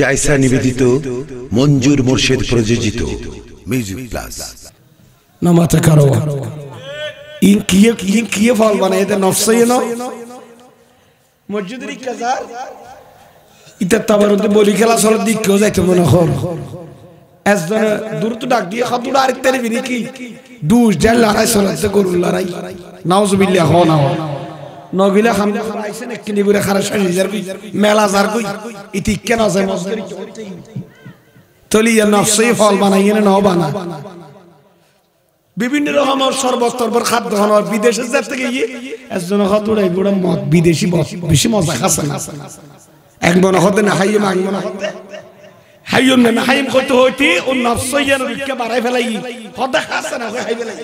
জায়সা নিবেদিত মঞ্জুর মোর্শেদ প্রযোজিত মানে ডাক দিয়ে আরেকটারে কি লড়াই সরাচ্ছে গরুর না নগিলা হামলা হামলাইছেন একখিনি করে খারাশা নিজার কই মেলা জার কই ইতি কেন যায় আছে মজদুরি তলিয়া নফসি ফল বানাইয়েন ন বানা বিভিন্ন রকম সর্বস্তর পর খাদ্য খানো বিদেশে যার গিয়ে একজন খাতুরাই উড়াই বুড়া মদ বিদেশি বেশি মজা খাসে না এক মনে হতে না হাইয়ে মাগ মনে হতে হাইয়ন না হাইম করতে হইতি ও নফসইয়ার রুখকে বাড়াই ফেলাই হতে খাসে না হাই ফেলাই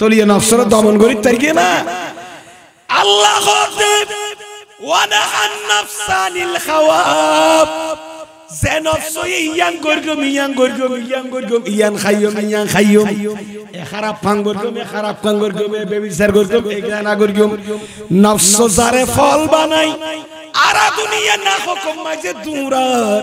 তলিয়া নফসরা দমন করি তাই না আল্লাহ যেন ইয়াং করগম ইয়াং করগম ইয়াং করগম ইয়াং খাইয়ম ইয়াং খাইয়ম এ খারাপ ফাং করগম এ খারাপ ফাং করগম এ বেবিচার করগম এ গানা করগম নফস জারে ফল বানাই আরা দুনিয়া না হকম মাঝে দুরার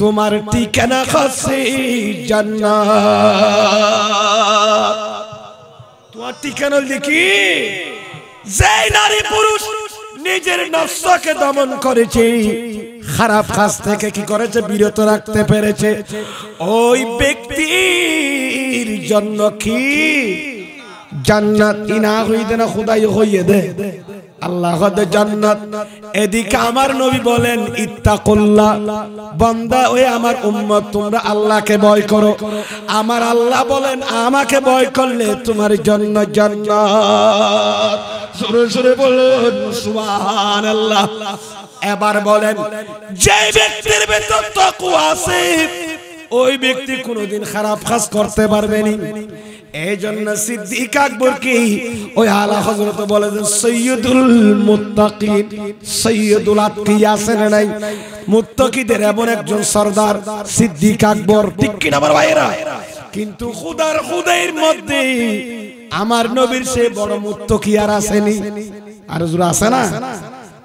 তোমার ঠিকানা খাসি জান্নাত তোমার ঠিকানা লিখি যে নারী পুরুষ নিজের নফসকে দমন করেছে খারাপ কাজ থেকে কি করেছে বিরত রাখতে পেরেছে ওই ব্যক্তির জন্য কি জান্নাত ইনা হইতে না খুদাই হইয়ে দে আল্লাহ এদিকে আমার নবী বলেন তোমরা আল্লাহকে করো আমার আল্লাহ বলেন আমাকে বয় করলে তোমার জন্য জান্নাত এবার বলেন যে ব্যক্তির ভেতর আছে ওই ব্যক্তি কোনোদিন খারাপ কাজ করতে পারবেনি এই জন্য সিদ্দিক আকবর কি ওই আলা হজরত সৈয়দুল মুত্তাকিন সৈয়দুল আছেন নাই মুত্তাকিদের এমন একজন সর্দার সিদ্দিক আকবর ঠিক কিন্তু খুদার মধ্যে আমার নবীর সে বড় মুত্তকি আর আসেনি আর জোর আছে না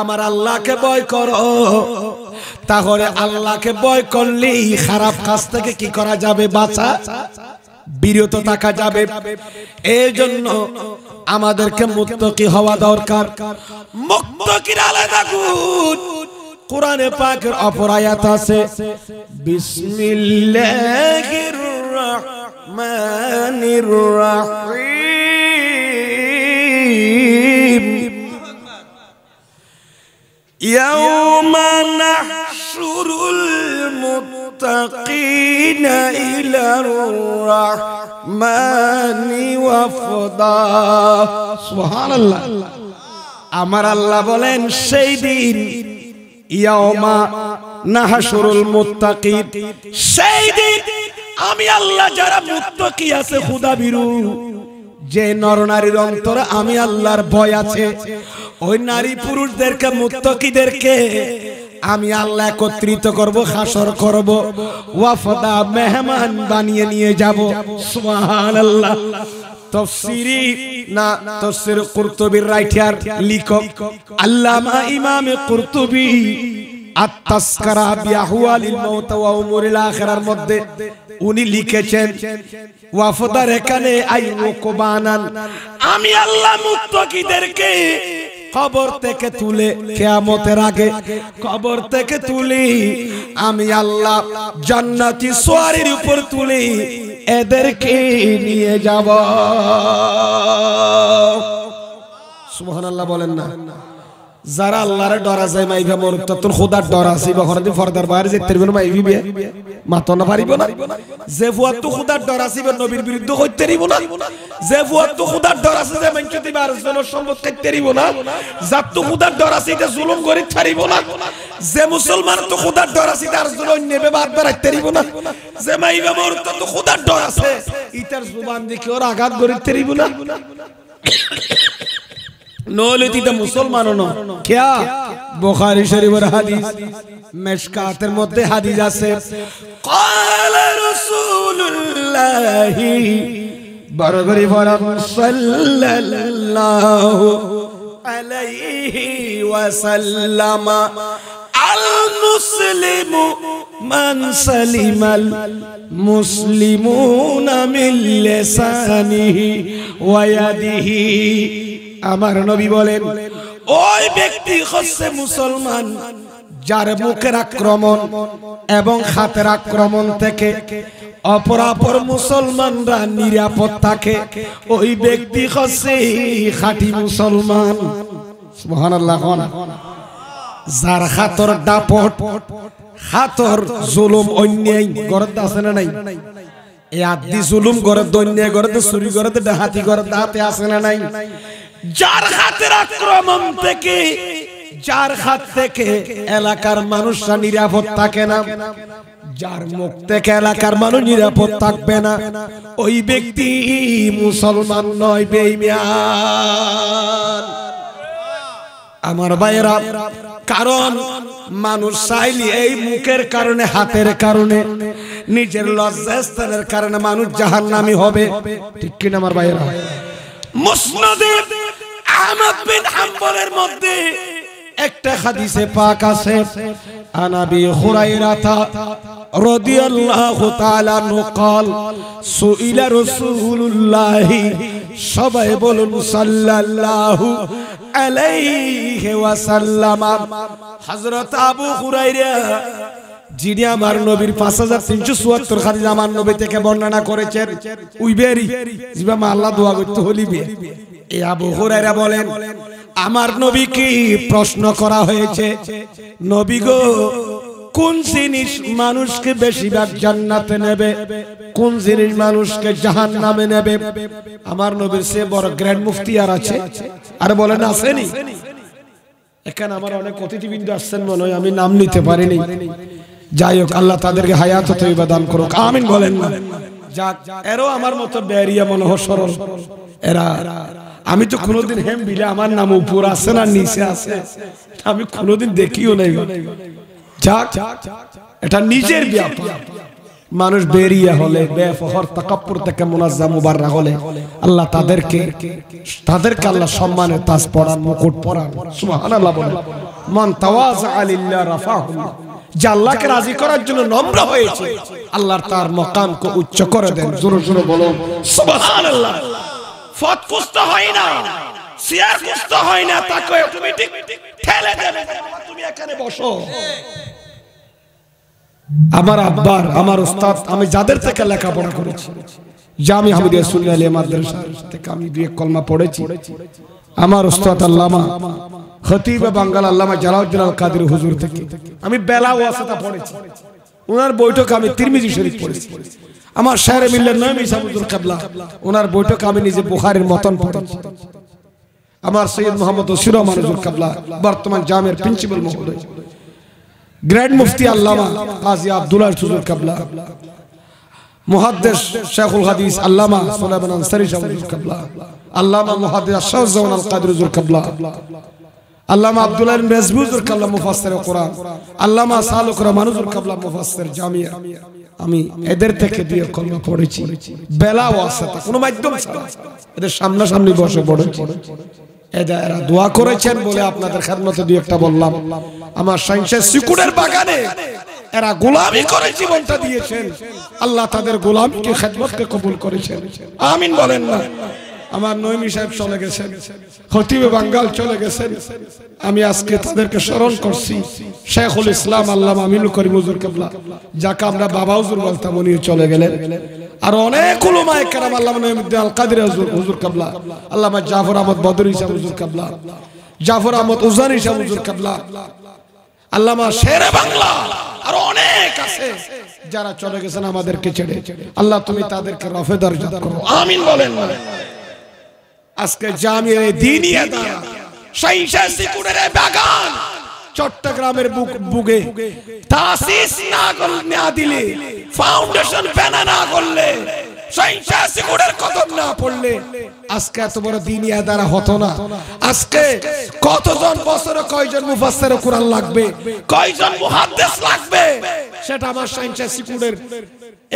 আমার আল্লাহকে বয় করো তাহলে আল্লাহকে বয় করলে খারাপ কাজ থেকে কি করা যাবে বাঁচা বিরত থাকা যাবে এই জন্য আমাদেরকে মুক্তকি হওয়া দরকার মুক্তকির আলাদা গুণ কোরআনে পাকের অপরায়াত আছে বিসমিল্লাহির রহমানির يوم نحشر المتقين إلى الرحمن وفدا سبحان الله আমার আল্লাহ বলেন সেই দিন ইয়াওমা নাহাসুরুল মুত্তাকিন সেই দিন আমি আল্লাহ যারা মুত্তাকি আছে খুদা বিরু যে নরনারীর অন্তরে আমি আল্লাহর ভয় আছে ওই নারী পুরুষদেরকে মুক্তকিদেরকে আমি আল্লাহ একত্রিত করব হাসর করব ওয়াফদা মেহমান বানিয়ে নিয়ে যাব সুবহানাল্লাহ তফসিরি না রাইটার লেখক আল্লামা ইমাম কুরতুবী ওয়া উমুরিল আখিরার মধ্যে উনি লিখেছেন ওয়াফদার এখানে আই আমি আল্লাহ মুত্তাকিদেরকে কবর থেকে তুলে কেয়ামতের আগে কবর থেকে তুলি আমি আল্লাহ জান্নাতি সোয়ারির উপর তুলি এদেরকে নিয়ে যাব সুবহানাল্লাহ বলেন না যারা আল্লাহরে ডরা যায় মাইভা মরুক তখন খোদার ডরা আছে বখন দিন ফর্দার বাইরে যেতে পারবেন মাইভি বিয়ে মাতো না পারিব না যে ফুয়াত তো খোদার ডরা আছে নবীর বিরুদ্ধে করতে দিব না যে ফুয়াত তো খোদার ডরা আছে যে মাইকে দিব আর জন সম্মত করতে দিব না যার তো খোদার ডরা আছে এটা জুলুম করে ছাড়িব না যে মুসলমান তো খোদার ডর আছে তার জন্য নেবে বাদ বেড়াইতে দিব না যে মাইভা মরুক তো খোদার ডর আছে ইতার জুবান দিকে ওর আঘাত করে রিব না নলিতিতে মুসলমান খেয়া বুখারী শরীফের হাদিস মেশকাতের মধ্যে হাদিস আছে قال رسول الله বরগরি বরম সাল্লাল্লাহু আলাইহি ওয়াসাল্লাম আল মুসলিমু মান সালিমাল মুসলিমুনা মিন লিসানিহি ওয়া ইয়াদিহি আমার নবী বলেন ওই ব্যক্তি হচ্ছে মুসলমান যার মুখের আক্রমণ এবং হাতের আক্রমণ থেকে অপরাপর মুসলমানরা নিরাপদ থাকে ওই ব্যক্তি হচ্ছে খাঁটি মুসলমান যার হাতর দাপট হাতর জুলুম অন্যায় গরদ আছে না নাই এ জুলুম করে দৈন্যে করে তো চুরি করে তো হাতি করে দাঁতে আসে না নাই যার হাতের আক্রমণ থেকে যার হাত থেকে এলাকার মানুষরা নিরাপদ থাকে না যার মুখ থেকে এলাকার মানুষ নিরাপদ থাকবে না ওই ব্যক্তি মুসলমান নয় বেইমিয়ান আমার ভাইয়েরা কারণ মানুষ চাইলে এই মুখের কারণে হাতের কারণে নিজের স্থানের কারণে মানুষ নামি হবে ঠিক কিনা আমার ভাইয়েরা আহমদ বিন হাম্বলের মধ্যে একটা হাদিসে পাক আছে আনাবি হুরাইরাতা রাদিয়াল্লাহু তাআলা নকাল সুইলা রাসূলুল্লাহ সবাই বলুন সাল্লাল্লাহু আলাইহি ওয়াসাল্লাম হযরত আবু হুরাইরা যিনি আমার নবীর পাঁচ হাজার তিনশো চুয়াত্তর খাদিজ আমার নবী থেকে বর্ণনা করেছেন উইবেরি জিবা মা আল্লাহ দোয়া করতে হলি এ বলেন আমার নবী কি প্রশ্ন করা হয়েছে নবী গো কোন জিনিস মানুষকে বেশিরভাগ জান্নাতে নেবে কোন জিনিস মানুষকে জাহান নামে নেবে আমার নবীর সে বড় গ্র্যান্ড মুফতি আর আছে আর বলেন আসেনি এখানে আমার অনেক অতিথিবৃন্দ আসছেন মনে হয় আমি নাম নিতে পারিনি যাই হোক আল্লাহ তাদেরকে হায়াত তৈবা দান করুক আমিন বলেন না যাক এরও আমার মতো ব্যারিয়া হয় সরল এরা আমি তো কোনোদিন হেম বিলে আমার নাম উপর আছে না নিচে আছে আমি কোনোদিন দেখিও নাই যাক এটা নিজের ব্যাপার মানুষ বেরিয়ে হলে বেফহর তাকাপ্পুর থেকে মুনাজ্জা মুবাররা হলে আল্লাহ তাদেরকে তাদেরকে আল্লাহ সম্মানে তাজ পড়ান মুকুট পড়ান সুবহানাল্লাহ বলে মান তাওয়াজা আলিল্লাহ রাফাহুল্লাহ যে আল্লাহকে রাজি করার জন্য নম্র হয়েছে আল্লাহ তার মকামকে উচ্চ করে দেন জোরে জোরে বলো সুবহানাল্লাহ ফত হয় না সিয়ার হয় না তাকে ঠেলে দেবে তুমি এখানে বসো আমার আব্বার আমার উস্তাদ আমি যাদের থেকে লেখাপড়া করেছি জামি হামিদিয়া সুন্নাহ থেকে আমি দুই কলমা পড়েছি আমার উস্তাদ আল্লামা খতিবা বাঙ্গাল আল্লামা জালাউদ্দিন আল কাদের হুজুর থেকে আমি বেলা ওয়াসাতা পড়েছি ওনার বৈঠক আমি তিরমিজি শরীফ পড়েছি আমার শাহরে মিল্লার নাম ইসাবুল কাবলা ওনার বৈঠক আমি নিজে বুখারের মতন পড়েছি আমার সৈয়দ মোহাম্মদ ওসির মানুজুল কাবলা বর্তমান জামের প্রিন্সিপাল মহোদয় গ্র্যান্ড মুফতি আল্লামা কাজী আব্দুল্লাহ সুজুল কাবলা মুহাদ্দেশ শেখুল হাদিস আল্লামা সুলাইমান আনসারী সাহেব কাবলা আল্লামা মুহাদ্দিস আশরাফ জামান আল কাদের কাবলা আল্লামা আব্দুল্লাহ মেজবুজুর কাল্লা মুফাসের কোরআন আল্লামা সালুক রহমানুজুর কাবলা মুফাসের জামিয়া আমি এদের থেকে দিয়ে কলমা পড়েছি বেলা ওয়াসাতা কোনো মাধ্যম ছাড়া এদের সামনাসামনি বসে পড়েছি এরা দোয়া করেছেন বলে আপনাদের খেদমতে দুই একটা বললাম আমার সাইন্সের সিকুড়ের বাগানে এরা গোলামি করে জীবনটা দিয়েছেন আল্লাহ তাদের গোলামিকে খেদমতকে কবুল করেছেন আমিন বলেন না আমার নৈমি সাহেব চলে গেছেন খতিবে বাঙ্গাল চলে গেছেন আমি আজকে তাদেরকে স্মরণ করছি শেখুল ইসলাম আল্লাহ আমিনুল করিম হুজুর কাবলা যাকে আমরা বাবা হুজুর বলতাম উনি চলে গেলেন আর অনেক উলুমায় কেরাম আল্লাহ নইমুদ্দিন আল কাদির হুজুর হুজুর কেবলা আল্লাহ জাফর আহমদ বদর ইসা হুজুর কাবলা জাফর আহমদ উজান ইসা হুজুর কাবলা আল্লামা শেরে বাংলা আর অনেক আছে যারা চলে গেছেন আমাদেরকে ছেড়ে আল্লাহ তুমি তাদেরকে রফে দরজা করো আমিন বলেন আজকে জামিয়ে দিনিয়া দাঁড়া সাইশা সিকুনের বাগান চট্টগ্রামের বুক বুগে তাসিস না করলে দিলে ফাউন্ডেশন বেনা না করলে সাইশা সিকুনের কদম না পড়লে আজকে এত বড় দিনিয়া দ্বারা হতো না আজকে কতজন বছর কয়জন মুফাসসির কোরআন লাগবে কয়জন মুহাদ্দিস লাগবে সেটা আমার সাইশা সিকুনের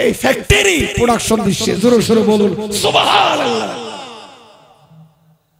এই ফ্যাক্টরি প্রোডাকশন দিচ্ছে জোরে জোরে বলুন সুবহানাল্লাহ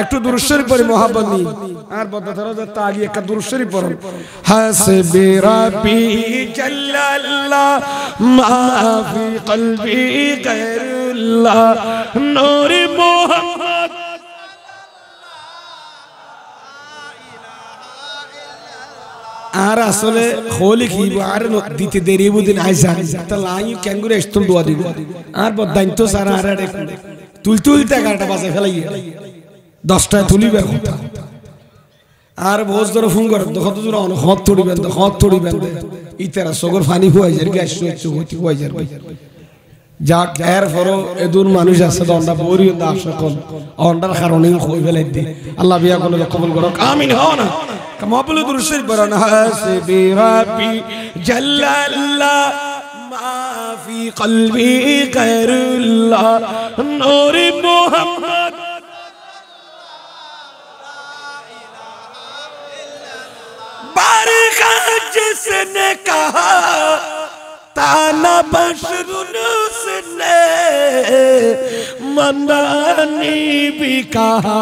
একটু দুরুশ্বরী পরে মহাব্বত নিয়ে আর বদ ধরো যে তা আগে একটা দুরুশ্বরী পড়েন হাসবি রাবি জাল্লাল্লাহ মাফি কলবি গায়রুল্লাহ নূরি মুহাম্মদ আর আসলে হোলি কি আর দিতে দেরি বুদিন আইসা তা লাই ক্যাঙ্গুরে এসতুল দোয়া দিব আর বদাইন তো সারা আর তুল তুল টাকাটা বাজে ফেলাই দশটায় তুলিবে কথা আর বোঝ ধরে ফোন করে কত দূর হত থড়ি বেঁধে হত থড়ি ইতারা সগর ফানি খুয়াই যায় গ্যাস হচ্ছে যাক এর ফরো এদুর মানুষ আছে তো অন্ডার কারণে ফেলাই দি আল্লাহ বিয়া কোন কবুল করক আমিন হও না বরণ জাল্লাল্লাহ কলবি গায়রুল্লাহ تاریخ جس نے کہا تانا بشر اس نے مندانی بھی کہا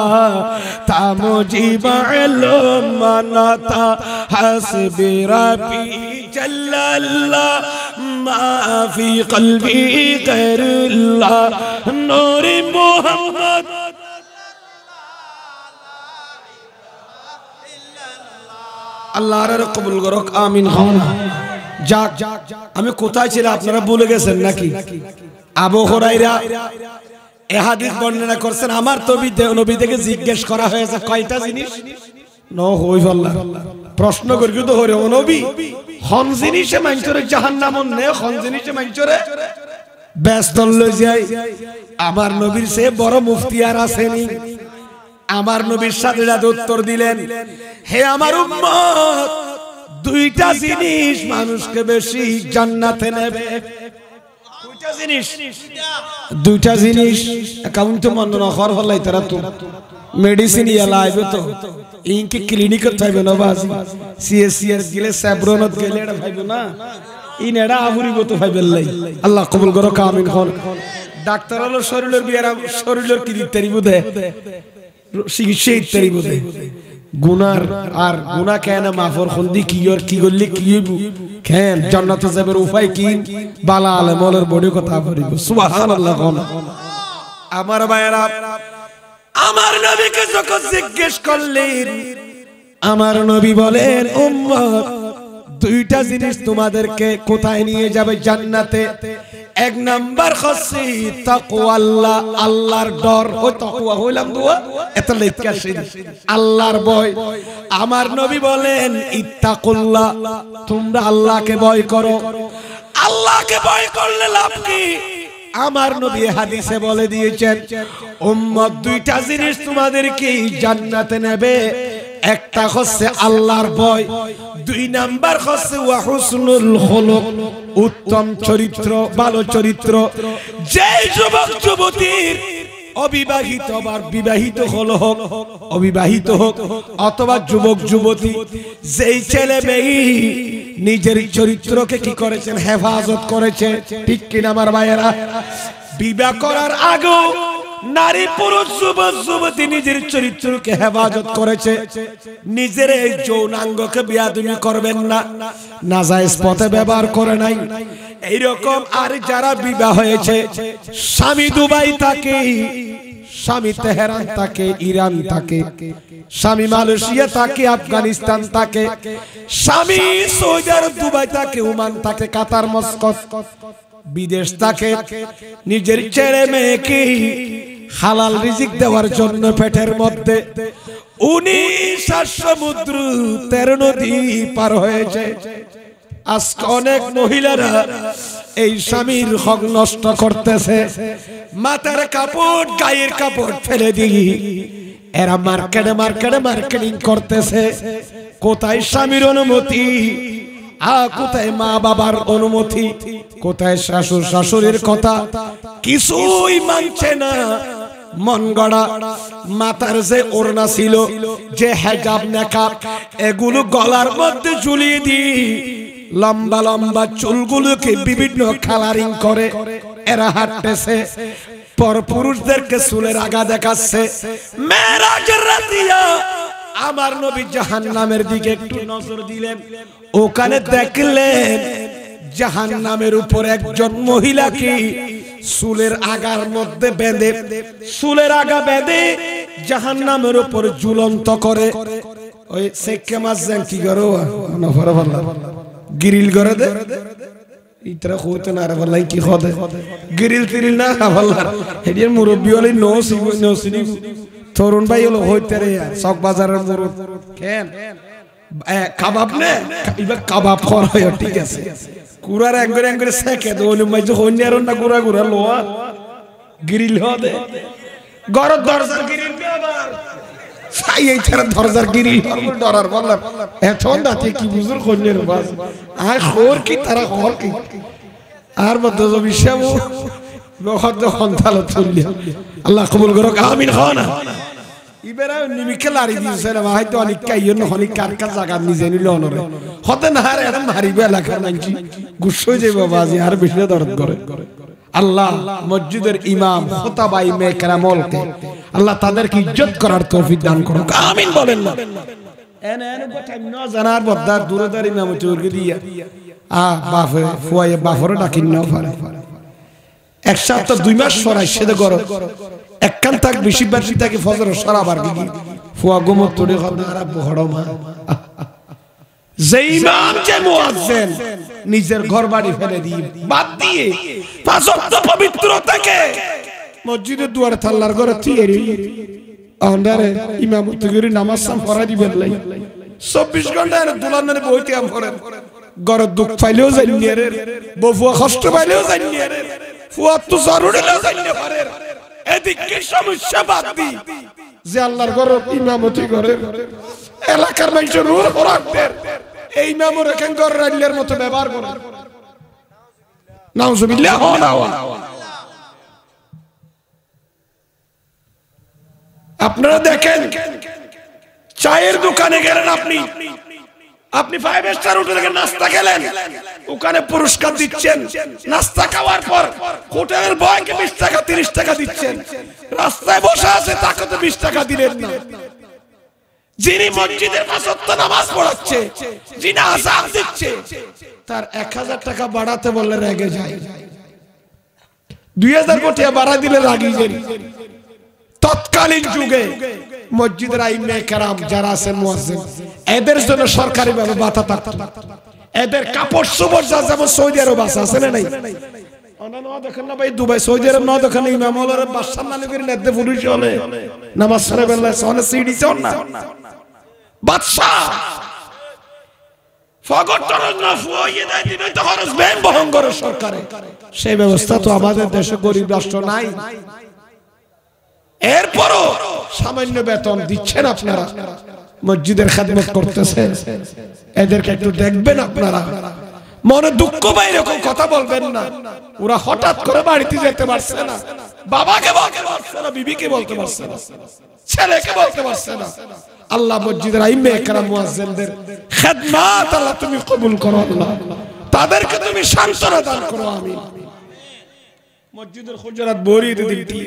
تا مجھے معلوم مانا تھا حسب ربی جل اللہ ما فی قلبی غیر اللہ نور محمد আল্লাহ কবুল করক আমিন হওয়া যাক আমি কোথায় ছিল আপনারা বলে গেছেন নাকি আবহরাইরা এহাদিস বর্ণনা করছেন আমার তবি নবী থেকে জিজ্ঞেস করা হয়েছে কয়টা জিনিস প্রশ্ন করি তো হরে অনবি হন জিনিসে মাইনচরে জাহান নাম হন জিনিসে মাইনচরে ব্যস্ত আমার নবীর সে বড় মুফতিয়ার আসেনি আমার নবীর সাথীরা উত্তর দিলেন হে আমার উম্মত দুইটা জিনিস মানুষকে বেশি জান্নাতে নেবে দুইটা জিনিস অ্যাকাউন্ট মন নখর হলাই তারা তো মেডিসিন ইয়ালা আইবে তো ইনকে ক্লিনিক থাইবে না বাস সিএসসিআর গেলে স্যাব্রনত গেলে এটা ভাইবে না ইন এটা আবুরিব তো ভাইবে লাই আল্লাহ কবুল করো কামিন হল ডাক্তার হলো শরীরের বিয়ারা শরীরের কি দিতে বুধে গুনার আর গুনা কেন মাফর খন্দি কি কি কি কেন জান্নাতে উপায় কি বালা বড় কথা সুবহানাল্লাহ কোন আমার ভাইরা আমার নবীকে যখন জিজ্ঞেস করলেন আমার নবী বলেন উম্মত দুইটা জিনিস তোমাদেরকে কোথায় নিয়ে যাবে জান্নাতে এক নাম্বার খাসি তাকওয়া আল্লাহর ডর ওই তাকওয়া হইলাম দোয়া এত লেখা আল্লাহর ভয় আমার নবী বলেন ইত্তাকুল্লাহ তোমরা আল্লাহকে ভয় করো আল্লাহকে ভয় করলে লাভ কি আমার নবী হাদিসে বলে দিয়েছেন উম্মত দুইটা জিনিস তোমাদেরকে জান্নাতে নেবে একটা হচ্ছে আল্লাহর ভয় দুই নাম্বার হচ্ছে ওয়াহুসনুল হলক উত্তম চরিত্র ভালো চরিত্র যে যুবক যুবতীর অবিবাহিত আবার বিবাহিত হল হোক অবিবাহিত হোক অথবা যুবক যুবতী যেই ছেলে মেয়ে নিজের চরিত্রকে কি করেছেন হেফাজত করেছে ঠিক কিনা আমার ভাইয়েরা বিবাহ করার আগেও নারী পুরুষ যুব যুবতী নিজের চরিত্রকে হেফাজত করেছে নিজের এই যৌনাঙ্গকে বিয়াদুমি করবেন না নাজায়েজ পথে ব্যবহার করে নাই এইরকম আর যারা বিবাহ হয়েছে স্বামী দুবাই থাকে স্বামী তেহরান থাকে ইরান থাকে স্বামী মালয়েশিয়া থাকে আফগানিস্তান থাকে স্বামী সৌদি আরব দুবাই থাকে ওমান থাকে কাতার মস্কো বিদেশ থাকে নিজের ছেলে মেয়েকে হালাল রিজিক দেওয়ার জন্য পেটের মধ্যে উনিশ সমুদ্র তেরো নদী পার হয়েছে আজকে অনেক মহিলারা এই স্বামীর হক নষ্ট করতেছে মাথার কাপড় গায়ের কাপড় ফেলে দিই এরা মার্কেটে মার্কেটে মার্কেটিং করতেছে কোথায় স্বামীর অনুমতি আ কোথায় মা বাবার অনুমতি কোথায় শাশুর শাশুড়ির কথা কিছুই মানছে না মন গড়া মাথার যে ওড়না ছিল যে হেজাব নেখা এগুলো গলার মধ্যে ঝুলিয়ে দি লম্বা লম্বা চুলগুলোকে বিভিন্ন কালারিং করে এরা হাঁটতেছে পর পুরুষদেরকে চুলের আগা দেখাচ্ছে আমার নবী জাহান নামের দিকে একটু নজর দিলেন ওখানে দেখলেন জাহান নামের উপর একজন মহিলা কি সুলের আগার মধ্যে বেঁধে সুলের আগা বেঁধে জাহান নামের উপর জুলন্ত করে ওই সেকে মাছ যান কি করো গিরিল করে দে না চক কাবাব নে কাবাব হয় ঠিক আছে কুরার অ্যাঙ্গরে অ্যাঙ্গরে সেকে দে ওনি মাইজ হইনি আর না কুরা কুরা লোয়া গিরিল দে ঘর দরজার গিরিল সাই এই ছাড়া দরজার গিরিল ডরার বললাম এখন দাতে কি বুজুর হইনি বাস আর খোর কি তারা খোর কি আর মধ্যে বিশ্বাবো নখর তো সন্তাল তুললি আল্লাহ কবুল করুক আমিন খানা ইবেরা নিমিখে লারি দিছে রে ভাই তো অনেক কাইও না অনেক কার কা জায়গা নিজে নিল অনরে হতে না আর এরা মারিবে এলাকা নাইছি গুসই যাইব বাজি আর বেশি দরদ করে আল্লাহ মসজিদের ইমাম হতাবাই মেকরামলকে আল্লাহ তাদেরকে ইজ্জত করার তৌফিক দান করুন আমিন বলেন না এনে এনে কথা ন জানার বদ্দার দূরে দাঁড়ি ইমাম চোরকে দিয়া আ বাফে ফুয়ায়ে বাফরে ডাকিন না পারে এক সপ্তাহ দুই মাস সরাই সেদে গরো একখান থাক বেশি বেশি তাকে ফজর সারা বার গিয়ে ফুয়া গুমো তোরে হবে আর বড় মা যেই মাম যে মুয়াজ্জিন নিজের ঘর বাড়ি ফেলে দিয়ে বাদ দিয়ে পাঁচ তো পবিত্র থেকে মসজিদে দুয়ার থাল্লার ঘরে থিয়েরি আন্ডারে ইমাম করে নামাজ সাম পড়া দিবেন লাই 24 ঘন্টা এর দুলানের বইতে আম পড়েন ঘরে দুঃখ পাইলেও জানিয়ে রে বফুয়া কষ্ট পাইলেও জানিয়ে রে ফুয়া তো জরুরি না জানিয়ে পারে এদিকে সমস্যা বাদ দি যে আল্লাহর ঘর ইমামতি করে এলাকার মানুষের খোরাকদের এই এখান ঘর রাইলের মতো ব্যবহার করে নাউজুবিল্লাহ আপনারা দেখেন চায়ের দোকানে গেলেন আপনি আপনি ফাইভ স্টার হোটেলে নাস্তা খেলেন ওখানে পুরস্কার দিচ্ছেন নাস্তা খাওয়ার পর হোটেলের বয়কে বিশ টাকা তিরিশ টাকা দিচ্ছেন রাস্তায় বসে আছে তাকে তো বিশ টাকা দিলেন না যিনি মসজিদের পাঁচত্ব নামাজ পড়াচ্ছে যিনি আসাম দিচ্ছে তার এক হাজার টাকা বাড়াতে বললে রেগে যায় দুই হাজার কোটি বাড়া দিলে রাগি যাই তৎকালীন যুগে মসজিদের আইনে কেরাম যারা আছেন মুয়াজ্জিন এদের জন্য সরকারি ভাবে বাতা থাকতো এদের কাপড় চোপড় যা যেমন সৌদি আরব আছে আছে না নাই দেখেন সেই ব্যবস্থা তো আমাদের দেশে গরিব রাষ্ট্র নাই এরপরও সামান্য বেতন দিচ্ছেন আপনারা মসজিদের খাদমত করতেছেন এদেরকে একটু দেখবেন আপনারা মনে দুঃখ পাই এরকম কথা বলবেন না ওরা হঠাৎ করে বাড়িতে যেতে পারছে না বাবাকে বলতে পারছে না বিবিকে বলতে পারছে না ছেলেকে বলতে পারছে না আল্লাহ মসজিদের আইমে একরাম মুয়াজ্জিনদের খেদমাত আল্লাহ তুমি কবুল করো আল্লাহ তাদেরকে তুমি সান্তনা দান করো আমিন মসজিদের হুজরাত বরিয়ে দিন দিয়ে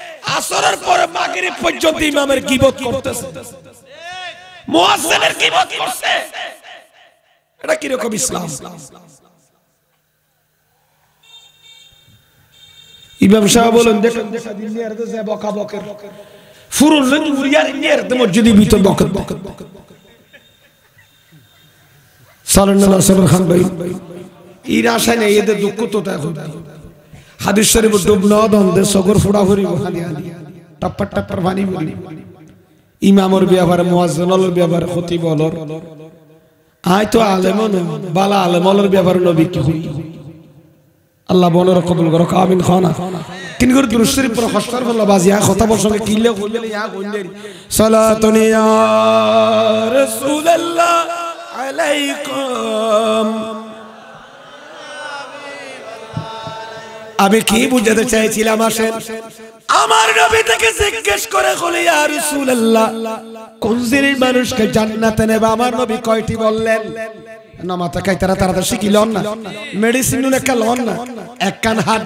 আসরের পরে মাগরিব পর্যন্ত ইমামের গীবত করতেছে মুয়াজ্জিনের গীবত করছে এটা কি রকম ইসলাম ইমাম সাহেব বলেন দেখেন দেখা দিন নিয়ে আরতে বকা বকের ফুরুল লেন উরিয়ার নিয়ে আরতে মসজিদে ভিতর বকত বকত সালাল্লাহু আলাইহি খান ভাই ইরা সাইনে এদের দুঃখ তো তাই হাদিস শরীফ ডুব ন দন্দে সগর ফুড়া ফুরি টাপ্পার টাপ্পার ভানি ফুরি ইমামর ব্যাপার মুয়াজ্জিনর খতিব অলর আই তো আলেমন বালা আলেম অলর ব্যাপার নবী কি হই আল্লাহ বনর কবুল করো কামিন খানা কিন করে দুরুশরী পর হস্তার বলল বাজি আ কথা বল সঙ্গে কিলে কইলে ইয়া কইলে সালাতুনি ইয়া রাসূলুল্লাহ আলাইকুম আমি কি বুঝাতে চাইছিলাম আসেন আমার নবী থেকে জিজ্ঞেস করে হলে আর কোন জিনিস মানুষকে জান্নাতে নেবে আমার নবী কয়টি বললেন তারা মেডিসিন লন এক কান হাত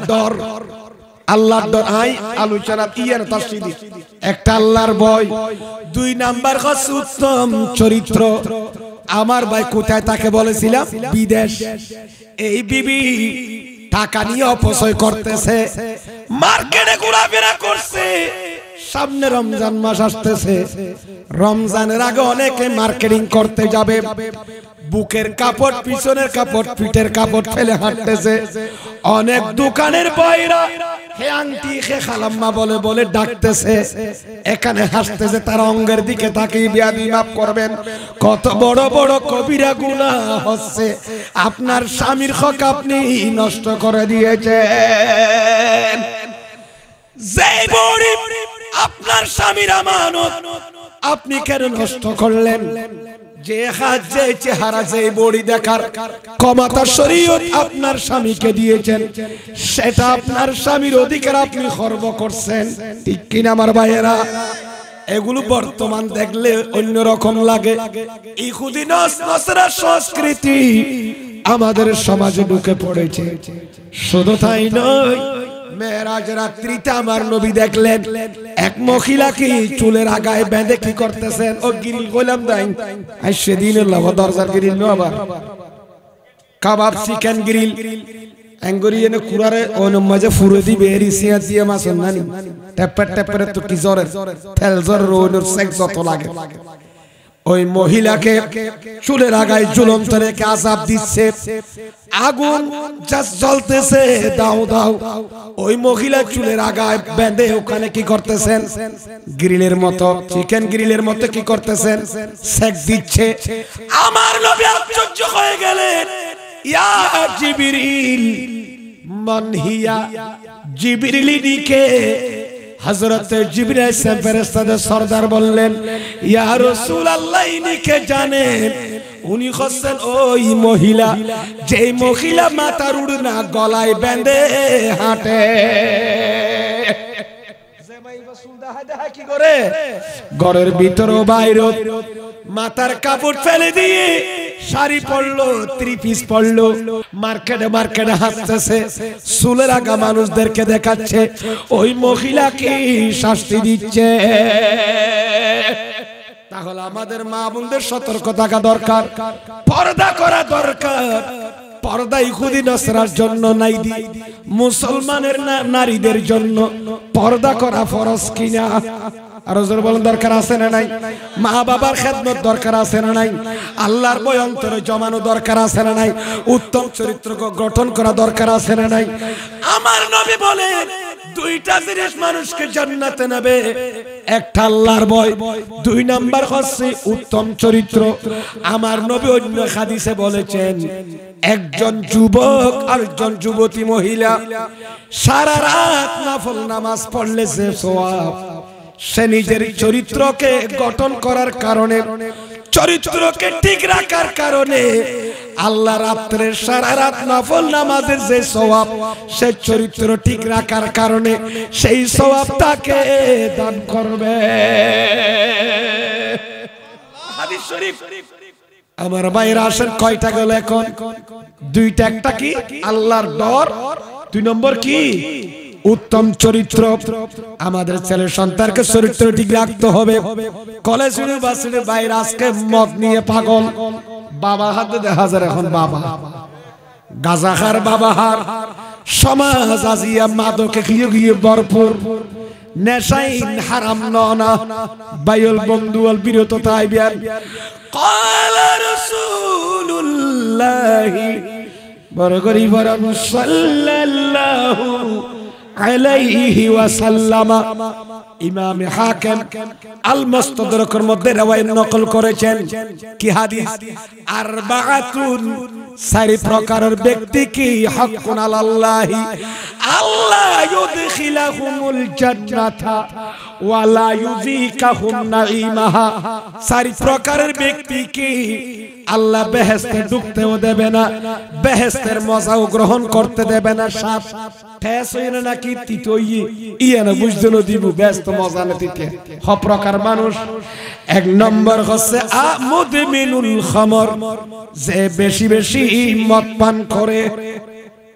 আল্লাহর আই আলোচনা একটা আল্লাহর দুই নাম্বার চরিত্র আমার ভাই কোথায় তাকে বলেছিলাম বিদেশ এই বিবি টাকা নিয়ে অপচয় করতেছে মার্কেটে ঘোরাফেরা করছে সামনে রমজান মাস আসতেছে রমজানের আগে অনেকে মার্কেটিং করতে যাবে বুকের কাপড় পিছনের কাপড় পিঠের কাপড় ফেলে হাঁটতেছে অনেক দোকানের বাইরা হে হে খালাম্মা বলে বলে ডাকতেছে এখানে হাসতেছে তার অঙ্গের দিকে তাকে বিয়াদি মাফ করবেন কত বড় বড় কবিরা গুণা হচ্ছে আপনার স্বামীর হক আপনি নষ্ট করে দিয়েছেন আপনার স্বামীর আমানত আপনি কেন নষ্ট করলেন যে হাত যে চেহারা যে বড়ি দেখার কমাতা শরীয়ত আপনার স্বামীকে দিয়েছেন সেটা আপনার স্বামীর অধিকার আপনি খর্ব করছেন ঠিক কিনা আমার ভাইয়েরা এগুলো বর্তমান দেখলে অন্য রকম লাগে সংস্কৃতি আমাদের সমাজে ঢুকে পড়েছে শুধু তাই নয় মেয়েরাজ রাত্রিতে আমার নবী দেখলেন এক মহিলা কি চুলের আগায় বেঁধে কি করতেছেন ও গিরিল কইলাম দাই আর সেদিন দরজার গিরিল নো আবার কাবাব চিকেন গ্রিল অ্যাঙ্গরি এনে কুরারে অনম মাঝে ফুরে দি বেরি সিয়া দিয়ে মাছ নানি টেপের টেপের তো কি জরে তেল জরে রোনের সেক যত লাগে ওই মহিলাকে চুলের আগায় ঝুলন্ত রেখে আজাব দিচ্ছে আগুন জ্বলতেছে দাও দাও ওই মহিলা চুলের আগায় বেঁধে ওখানে কি করতেছেন গ্রিলের মতো চিকেন গ্রিলের মতো কি করতেছেন সেক দিচ্ছে আমার নবী আশ্চর্য হয়ে গেলেন ইয়া জিবরিল মানহিয়া জিবরিলিকে হজরত জিবরাইল বললেন ইয়া ইনিকে জানেন উনি হচ্ছেন ওই মহিলা যেই মহিলা মাথার উড়না গলায় বেঁধে হাঁটে ঘরের ভিতর বাইর কাপড় ফেলে দিয়ে শাড়ি পড়লো পিস পড়লো মার্কেটে মার্কেটে হাসতেছে আগা মানুষদেরকে দেখাচ্ছে ওই মহিলাকে শাস্তি দিচ্ছে তাহলে আমাদের মা বোনদের সতর্ক থাকা দরকার পর্দা করা দরকার পর্দা ইহুদি নসরার জন্য নাই দি মুসলমানের নারীদের জন্য পর্দা করা ফরজ কিনা আর জোর বলেন দরকার আছে না নাই মা বাবার খেদমত দরকার আছে না নাই আল্লাহর বই অন্তরে জমানো দরকার আছে না নাই উত্তম চরিত্র গঠন করা দরকার আছে না নাই আমার নবী বলেন দুইটা জিনিস মানুষকে জান্নাতে নেবে একটা আল্লাহর ভয় দুই নাম্বার হচ্ছে উত্তম চরিত্র আমার নবী অন্য হাদিসে বলেছেন একজন যুবক আর একজন যুবতী মহিলা সারা রাত নাফল নামাজ পড়লে যে সোয়াব সে নিজের চরিত্রকে গঠন করার কারণে চরিত্রকে ঠিক রাখার কারণে আল্লাহ রাত্রে সারা রাত নফল নামাজের যে স্বভাব সে চরিত্র ঠিক রাখার কারণে সেই স্বভাব তাকে দান করবে আমার বাইরে আসেন কয়টা গেল এখন দুইটা একটা কি আল্লাহর ডর দুই নম্বর কি উত্তম চরিত্র আমাদের ছেলে সন্তানকে চরিত্র ঠিক রাখতে হবে কলেজ ইউনিভার্সিটির বাইরে আজকে মত নিয়ে পাগল বাবা হাতে দেখা যায় এখন বাবা গাজাখার বাবাহার সমাজ আজিয়া মাদকে গিয়ে গিয়ে ভরপুর নেশাইন হারাম ননা বাইল বন্ধুয়াল বিরত তাই বিয়ার قال رسول الله বড় গরিব সাল্লাল্লাহু আলাইহি ওয়াসাল্লাম ইমাম হাকিম আল মুস্তাদরাকের মধ্যে রওয়ায়াত নকল করেছেন কি হাদিস আরবাআতুন সারি প্রকারের ব্যক্তি কি হকুন আল্লাহ আল্লাহ ইউদখিলাহুমুল জান্নাতা ওয়া লা ইউযিকাহুম নাঈমাহা চারি প্রকারের ব্যক্তি কি আল্লাহ বেহেস্তে ঢুকতেও দেবে না বেহেস্তের মজাও গ্রহণ করতে দেবে না সাপ ঠেস হইলে নাকি তিতই ইয়ে না বুঝতে দিব ব্যস্ত মজা না তিতে হপ্রকার মানুষ এক নম্বর হচ্ছে আমুদমিনুল খমর যে বেশি বেশি মদ পান করে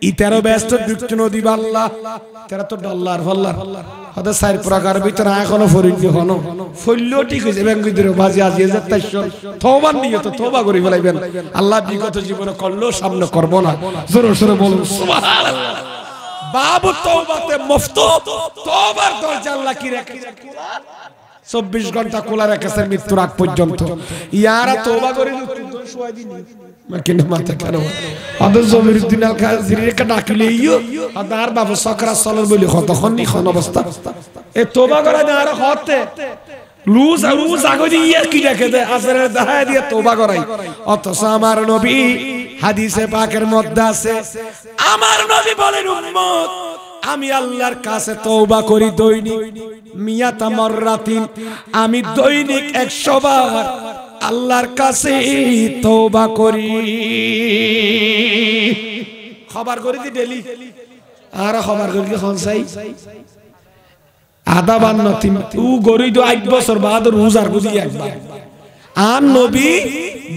ইতারও ব্যস্ত দুঃখ দিব আল্লাহ তারা তো ডল্লার ফল্লার হতে চার প্রকার ভিতরে এখনো ফরিনি হনো ফল্লিও ঠিক হয়েছে ব্যাংক ভিতরে মাঝে আজ হাজার তাইশ থোবার নিয়ে তো থোবা করে ফেলাইবেন আল্লাহ বিগত জীবনে করলেও সামনে করবো না জোর সোরে বলুন বাবু তওবাতে মুফতি তওবার দরজা আল্লাহ কি রেখেছে চব্বিশ ঘন্টা খোলা রেখেছে মৃত্যুর আগ পর্যন্ত ইয়ারা তওবা করে দিন makinda mata kana ada zomiru dinal ka zirire ka dakile iyo ada ar babu sakra salal boli khata khonni khana basta e toba kora dara khote লুজ লুজ আগদি ইয়া কি দেখে দে আসরে দাহায় দিয়ে তোবা করাই অথচ আমার নবী হাদিসে পাকের মধ্যে আছে আমার নবী বলেন উম্মত আমি আল্লাহর কাছে তৌবা করি দৈনিক মিয়াতা মর্রাতিন আমি দৈনিক 100 বার আল্লাহর কাছে তোবা করি খবর করি দি ডেলি আর খবর করি হন চাই আদা বান নতিম উ গরি দু এক বছর বাদ রোজার গুজি একবার আর নবী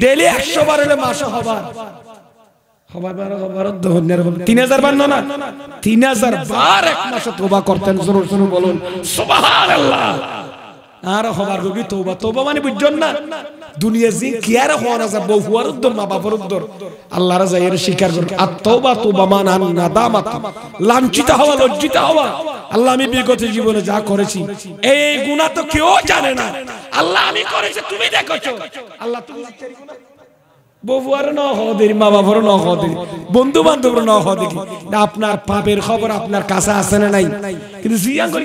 ডেলি 100 বার হলে মাসে হবার হবার বার হবার ধন্যের বল 3000 বার না না 3000 বার এক মাসে তোবা করতেন জোর শুনুন বলুন সুবহানাল্লাহ আর হবার রোগী তোবা তোবা মানে বুঝছেন না দুনিয়া জি কি আর হওয়ার আছে বউ হওয়ার উদ্দর মা বাবার উদ্দর আল্লাহর যাইয়ের স্বীকার করে আর তোবা তোবা মান আন নাদামাত লাঞ্ছিত হওয়া লজ্জিত হওয়া আল্লাহ আমি বিগত জীবনে যা করেছি এই গুনাহ তো কেউ জানে না আল্লাহ আমি করেছি তুমি দেখেছো আল্লাহ তুমি গুনাহ বন্ধু বান্ধব দেখি আপনার পাপের খবর আপনার কাছে আসে না নাই কিন্তু জিয়া করি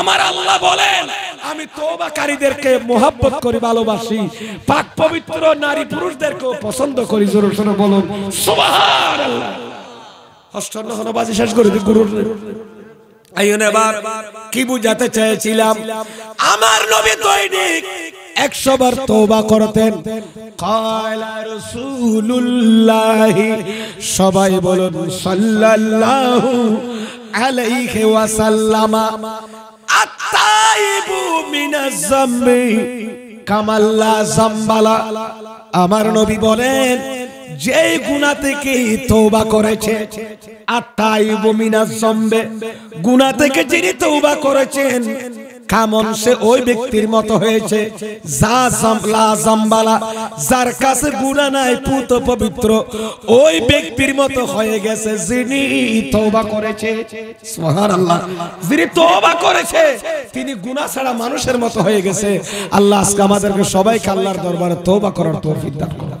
আমার আল্লাহ বলেন আমি তোবাকারীদেরকে মোহাব্বত করি ভালোবাসি পাক পবিত্র নারী পুরুষদেরকে পছন্দ করি জোর বলুন সুবহানাল্লাহ অষ্টান্ন শেষ করে দিই গুরুর বার কি বুঝাতে চেয়েছিলাম আমার নবী দৈনিক একশো বার তোবা করতেন সবাই বলুন সাল্লাল্লাহু আলাইহি কামাল্লা আমার নবী বলেন যে গুণা থেকে তৌবা করেছে আর তাই বমিনা জম্বে গুণা থেকে যিনি তৌবা করেছেন কামন সে ওই ব্যক্তির মত হয়েছে যা সামলা জাম্বালা যার কাছে গুণা নাই পুত পবিত্র ওই ব্যক্তির মত হয়ে গেছে যিনি তওবা করেছে সুবহানাল্লাহ যিনি তওবা করেছে তিনি গুনাহ ছাড়া মানুষের মত হয়ে গেছে আল্লাহ আজকে আমাদেরকে সবাইকে আল্লাহর দরবারে তওবা করার তৌফিক দান করুন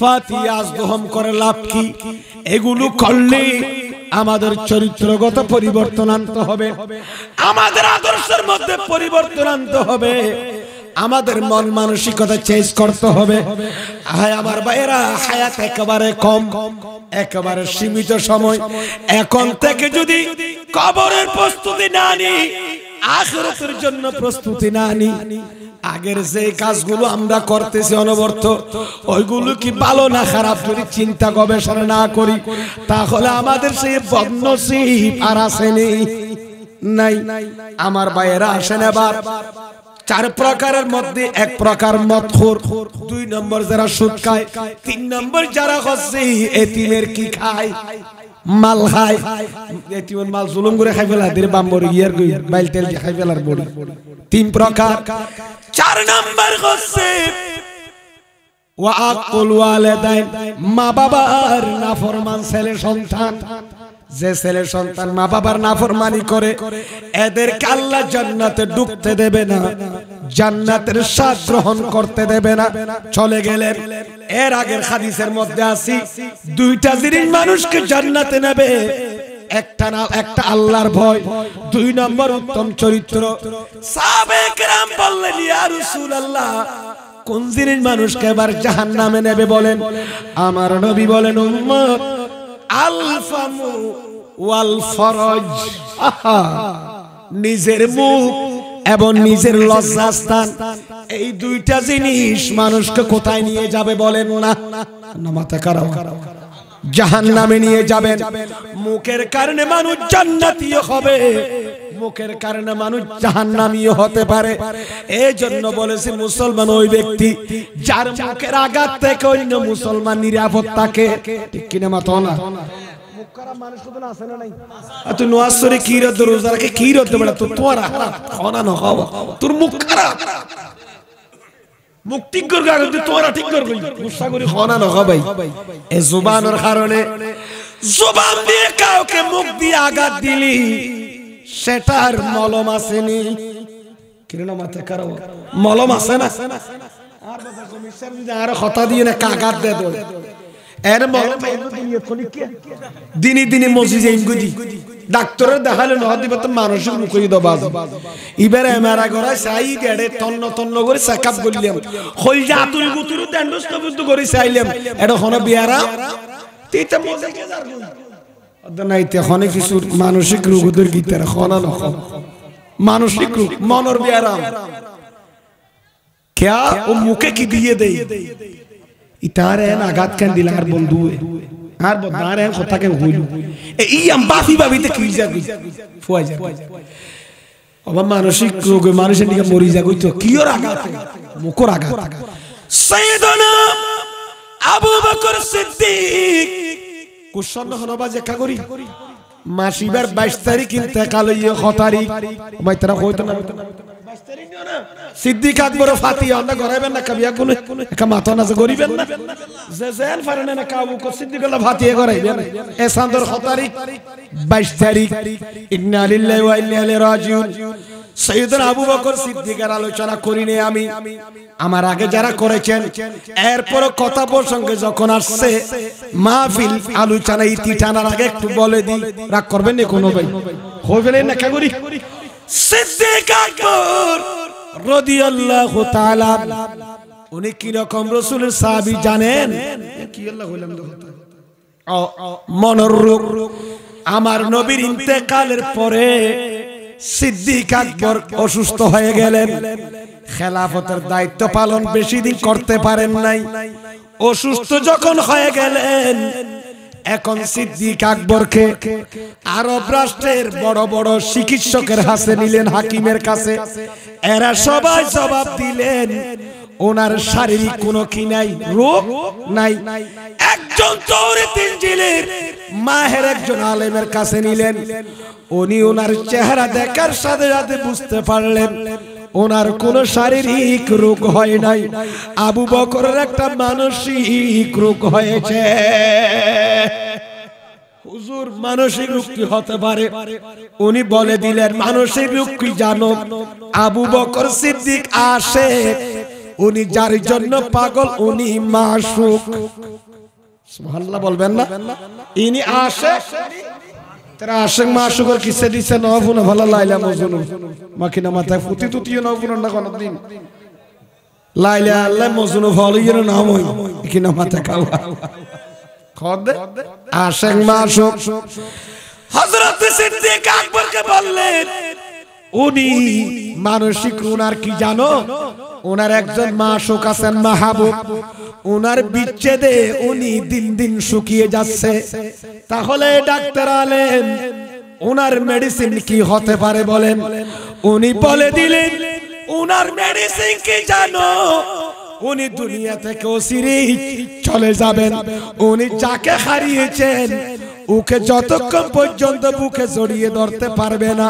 ফাতিয়াজ দোহম করে লাভ কি এগুলো করলে আমাদের চরিত্রগত পরিবর্তন আনতে হবে আমাদের আদর্শের মধ্যে পরিবর্তন আনতে হবে আমাদের মন মানসিকতা চেঞ্জ করতে হবে হায় আমার ভাইয়েরা হায়াত একেবারে কম একেবারে সীমিত সময় এখন থেকে যদি কবরের প্রস্তুতি না নি আখরতের জন্য প্রস্তুতি না নি আগের যে কাজগুলো আমরা করতেছি অনবর্ত ওইগুলো কি ভালো না খারাপ যদি চিন্তা গবেষণা না করি তাহলে আমাদের সেই বদনসিব আর আসেনি নাই আমার ভাইয়েরা আসেন এবার চার প্রকারের মধ্যে এক প্রকার মতখোর দুই নম্বর যারা সুদ খায় তিন নম্বর যারা হচ্ছে এতিমের কি খায় মাল খায় এতিমের মাল জুলুম করে খাই ফেলা দের বাম বড় ইয়ার গই বাইল তেল খাই ফেলার বড় তিন প্রকার চার নম্বর হচ্ছে ওয়া আকুল মা বাবার নাফরমান ছেলে সন্তান যে ছেলে সন্তান মা বাবার নাফরমানি করে এদেরকে আল্লাহ জান্নাতে ডুবতে দেবে না জান্নাতের স্বাদ গ্রহণ করতে দেবে না চলে গেলেন এর আগের হাদিসের মধ্যে আসি দুইটা জিনিস মানুষকে জান্নাতে নেবে একটা না একটা আল্লাহর ভয় দুই নম্বর উত্তম চরিত্র সাবেক রাম বললেন ইয়া রাসূলুল্লাহ কোন জিনিস মানুষকে এবার জাহান্নামে নেবে বলেন আমার নবী বলেন উম্মত আলফামু ওয়াল ফরজ নিজের মুখ এবং নিজের লজ্জাস্থান এই দুইটা জিনিস মানুষকে কোথায় নিয়ে যাবে বলেন না না মাথা জাহান নামে নিয়ে যাবেন মুখের কারণে মানুষ জান্নাতীয় হবে মুখের কারণে মানুষ জাহান্নামীও হতে পারে এই জন্য বলেছি মুসলমান ওই ব্যক্তি যার মুখের আঘাত থেকে অন্য মুসলমান নিরাপদ থাকে ঠিক কিনা মাথা না কি কারণে জুবান দিয়ে কাউকে মুখ দিয়ে আঘাত দিলি সেটার মলম আসেনি কিরণ মাথা কারো মলম আসে না আর কথা দিয়ে না কাকার দে এর মলম দিনই মসজিদে ইঙ্গুদি ডাক্তারের দেখালে নহদিব মানুষের মুখে দবাজ করা চাই গেড়ে তন্ন তন্ন করে চেক আপ করলাম হল যা আতুল গুতুরু দেন্ডস্তবুদ্ধ করে চাইলাম এটা হন বিয়ারা তিতে যার কিছু মানসিক রোগ ওদের গীতার খনান মানসিক রোগ মনের ব্যায়াম কেয়া ও মুখে কি দিয়ে দেই ইতার এন আঘাত কেন দিলা আর বন্ধু আর কথা কেন হইল ই আম বাফি কি গই মানসিক রোগে মানুষের দিকে মরি যা গই তো আঘাত মুখর আঘাত সৈয়দনা আবু বকর সিদ্দিক কুশন হনবা জেকা করি মাসিবার বাইশ তারিখ ইন্তেকাল হইয়া খ মাইতরা কইতো না সিদ্দিক আকবর না একা মাথা না গরিবেন না যে জেন না কাবু কো সিদ্দিক আল্লাহ 22 তারিখ ইন্না লিল্লাহি ওয়া ইন্না ইলাইহি রাজিউন সৈয়দনা আবু বকর সিদ্দিকের আলোচনা করিনি আমি আমার আগে যারা করেছেন এরপর কথা প্রসঙ্গে যখন আসছে মাহফিল আলোচনা ইতি টানার আগে একটু বলে দিই রাগ করবেন না কোনো ভাই হবেন না কে সিদ্দিক আকবর রাদিয়াল্লাহু তাআলা উনি কি রকম রাসূলের সাহাবী জানেন কি আল্লাহ হইলাম মনর রোগ আমার নবীর ইন্তেকালের পরে সিদ্দিক আকবর অসুস্থ হয়ে গেলেন খেলাফতের দায়িত্ব পালন বেশি দিন করতে পারেন নাই অসুস্থ যখন হয়ে গেলেন এখন সিদ্দিক আকবরকে আরব রাষ্ট্রের বড় বড় চিকিৎসকের হাতে নিলেন হাকিমের কাছে এরা সবাই জবাব দিলেন ওনার শারীরিক কোনো কি নাই রোগ নাই একজন তিন জিলের মাহের একজন আলেমের কাছে নিলেন উনি ওনার চেহারা দেখার সাথে সাথে বুঝতে পারলেন ওনার কোন শারীরিক রোগ হয় নাই আবু বকরের একটা মানসিক রোগ হয়েছে হুজুর মানসিক রুক্তি হতে পারে উনি বলে দিলেন মানসিক রুক্তি কি জানো আবু বকর সিদ্দিক আসে উনি যার জন্য পাগল উনি মাসুক বলবেন না ইনি আসে তারা আশেক মা আশুকর কিসে দিছে নবুন ভালো লাইলা মজুন মাখিনা মাথায় ফুতি তুতিও নবুন না কোন দিন লাইলা আল্লাহ মজুন ভালো ইয়ের নাম হই কিনা মাথায় খাওয়া খদ আশেক মা আশুক হযরত সিদ্দিক আকবর কে বললেন উনি মানসিক ওনার কি জানো ওনার একজন মা শোক আছেন মাহাবুব ওনার বিচ্ছেদে উনি দিন দিন শুকিয়ে যাচ্ছে তাহলে ডাক্তার আলেন ওনার মেডিসিন কি হতে পারে বলেন উনি বলে দিলেন ওনার মেডিসিন কি জানো উনি দুনিয়া থেকেও সিরিজ চলে যাবেন উনি যাকে হারিয়েছেন ওকে যতক্ষণ পর্যন্ত বুকে জড়িয়ে ধরতে পারবে না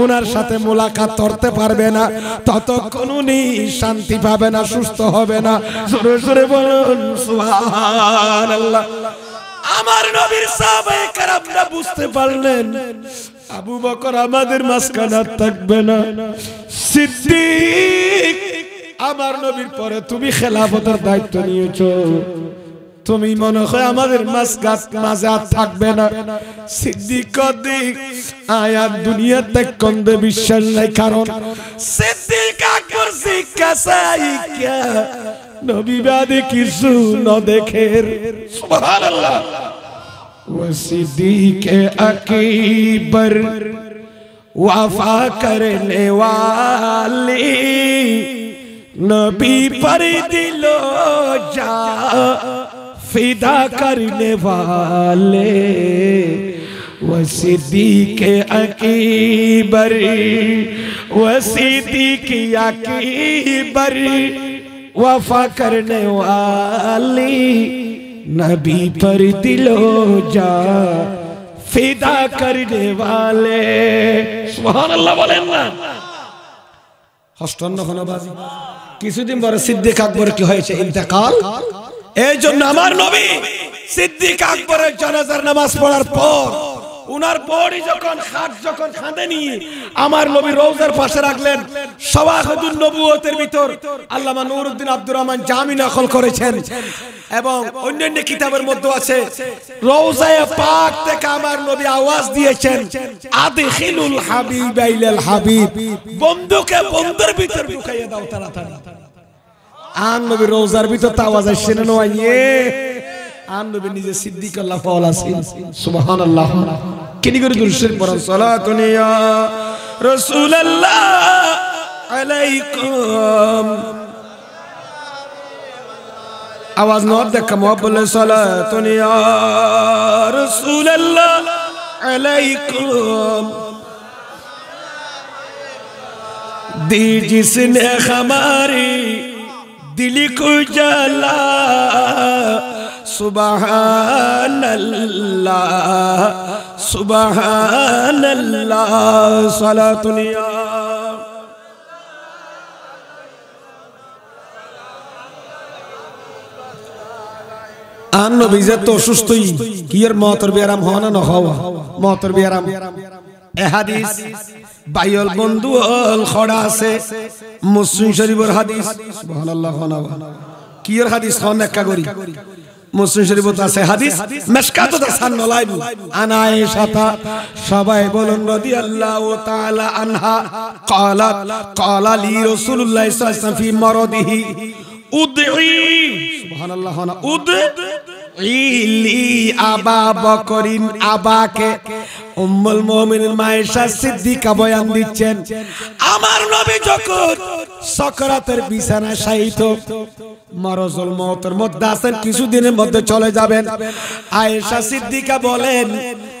ওনার সাথে মোলাকাত করতে পারবে না ততক্ষণ উনি শান্তি পাবে না সুস্থ হবে না জোরে জোরে বলুন সুবহানাল্লাহ আমার নবীর সাহাবায়ে কেরামরা বুঝতে পারলেন আবু বকর আমাদের মাঝখানে থাকবে না সিদ্দিক আমার নবীর পরে তুমি খেলাফতের দায়িত্ব নিয়েছো তুমি মনে হয় আমাদের মাছ মাসকাত মাজার থাকবে না সিদ্দিক কদিক আয়া দুনিয়াতে কন্দে বিশ্বাস নাই কারণ সিদ্দিক আকবর শিক্ষা সাইকা নবীবাদী কিছু ন দেখে সুবহানাল্লাহ وصدیق اکیبر وفا کرنے والی نبی پر دلو جا फिदा करने वाले वसीदी के अकीबर वसीदी की अकीबर वफा करने वाली नबी पर दिलो जा फिदा करने वाले সুবহান আল্লাহ বলেন না হস্তন্ন বাজি কিছুদিন পরে সিদ্দিক আকবর কি হয়েছে ইন্তেকাল এই জন্য আমার নবী সিদ্দিক আকবরের জানাজার নামাজ পড়ার পর উনার বড়ি যখন যখন আমার নবী রৌজার পাশে রাখলেন সবাহুদ্দিন নবুয়তের ভিতর নুরুদ্দিন আব্দুর রহমান জামি নকল করেছেন এবং অন্যান্য কিতাবের মধ্যে আছে রৌজায় পাক থেকে আমার নবী আওয়াজ দিয়েছেন আদখিলুল হাবিব হাবিব বন্ধুকে বন্ধুর ভিতর ঢুকাইয়া দাও তাড়াতাড়ি আন নবী রোজার ভিতর তো আওয়াজ আসছে না নোয়াইয়ে আন নবী নিজে সিদ্দিক আল্লাহ পাওয়াল আছেন সুবহান আল্লাহ কিনি করে দুরুশের পর সলাতুনিয়া রাসূলুল্লাহ আলাইকুম আওয়াজ নর দেখা মহব্বল সলাতুনিয়া রাসূলুল্লাহ আলাইকুম دی جس نے ہماری दिल को जला सुबह अल्लाह सुबह अल्लाह सला दुनिया আন নবী যে তো অসুস্থই কি এর মতর বেরাম হওয়া না হওয়া মতর বেরাম এহাদিস বাইয়ল বন্ধু খড়া আছে মুসলিম শরীফের হাদিস সুবহানাল্লাহ এর হাদিস হন একা করি মুসলিম শরীফত আছে হাদিস মেশকাতত সান নলাইবু আনা আয়েশাতা সবাই বলুন রাদিয়াল্লাহু তাআলা আনহা ক্বালাত ক্বালা লি রাসূলুল্লাহ সাল্লাল্লাহু আলাইহি ওয়া সাল্লাম ফি في مرضه সুবহানাল্লাহ سبحان الله ইলি আবা বকরিন আবাকে উম্মুল মুমিনিন মায়েশা সিদ্দিকা বয়ান দিচ্ছেন আমার নবী যখন সকরাতের বিছানা শায়িত মরজুল মওতের মধ্যে আছেন কিছুদিনের মধ্যে চলে যাবেন আয়েশা সিদ্দিকা বলেন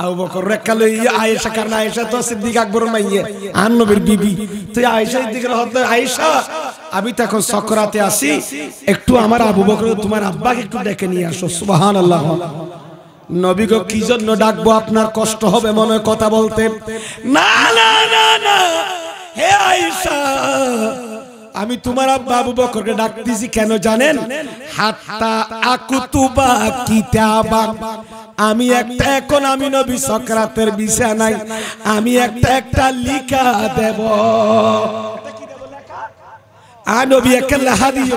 আবু তো সিদ্দিক আকবর নবীর বিবি তুই আমি তখন সকরাতে আসি একটু আমার আবু বকর তোমার আব্বাকে একটু ডেকে নিয়ে আসো সুহান আল্লাহ নবীগ কি জন্য ডাকবো আপনার কষ্ট হবে মনে কথা বলতে না না না হে আয়েশা আমি তোমার আব্বা আবু বকরকে ডাকতেছি কেন জানেন হাত্তা আকুতুবা কিতাবা আমি একটা এখন আমি নবী বিষয় নাই আমি একটা একটা লিখা দেব আ নবী একটা লেখা দিয়ে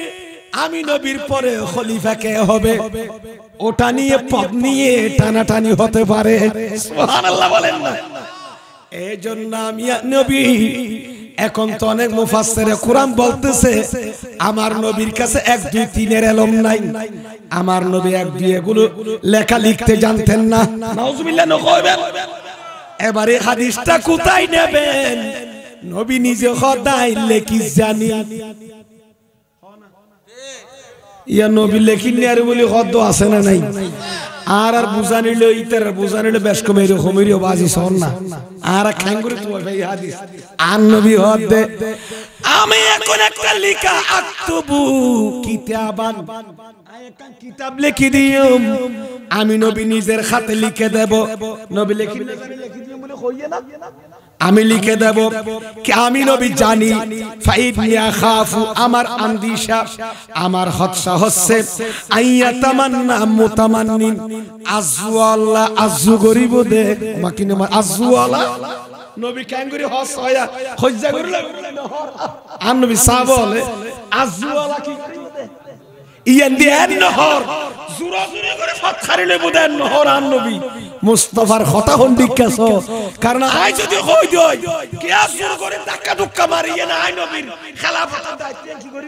আমি নবীর পরে খলিফা কে হবে ওটা নিয়ে পদ নিয়ে টানাটানি হতে পারে সুবহানাল্লাহ বলেন না এই জন্য আমি নবী এখন তো অনেক মুফাসসিরে কোরআন বলতেছে আমার নবীর কাছে এক দুই তিনের এলম নাই আমার নবী এক দুই এগুলো লেখা লিখতে জানতেন না নাউজুবিল্লাহ নকবেন এবারে হাদিসটা কোথায় নেবেন নবী নিজে খদাই লেখি জানি ইয়া নবী নি আর বলি হদ্দ আছে না নাই আর আর বুঝা নিল ইতার বুঝা নিল বেশ কমে রকমের বাজি সর না আর খান করে তোমার ভাই হাদিস আর নবী হদ্দে আমি এখন একটা লিখা আক্তবু কিতাবান কিতাব লিখি দিও আমি নবী নিজের হাতে লিখে দেব নবী লেখিন লিখি দিও বলে কইয়ে না আমি লিখে দেব আমি নবী জানি আমার আন্দিশা আমার হতসা হচ্ছে আইয়া আজু দে আজু নবী আর নবী বলে আজু কি ইয়ান দিয়ান নহর জুরা জুরা করে ফাতখারিলে বুদেন নহর আন নবী মুস্তাফার কথা হন দিকাস কারণ আই যদি কই দই কিয়া জুর করে ধাক্কা ধুক্কা মারিয়ে না আই নবীর খেলাফতের দায়িত্ব কি করে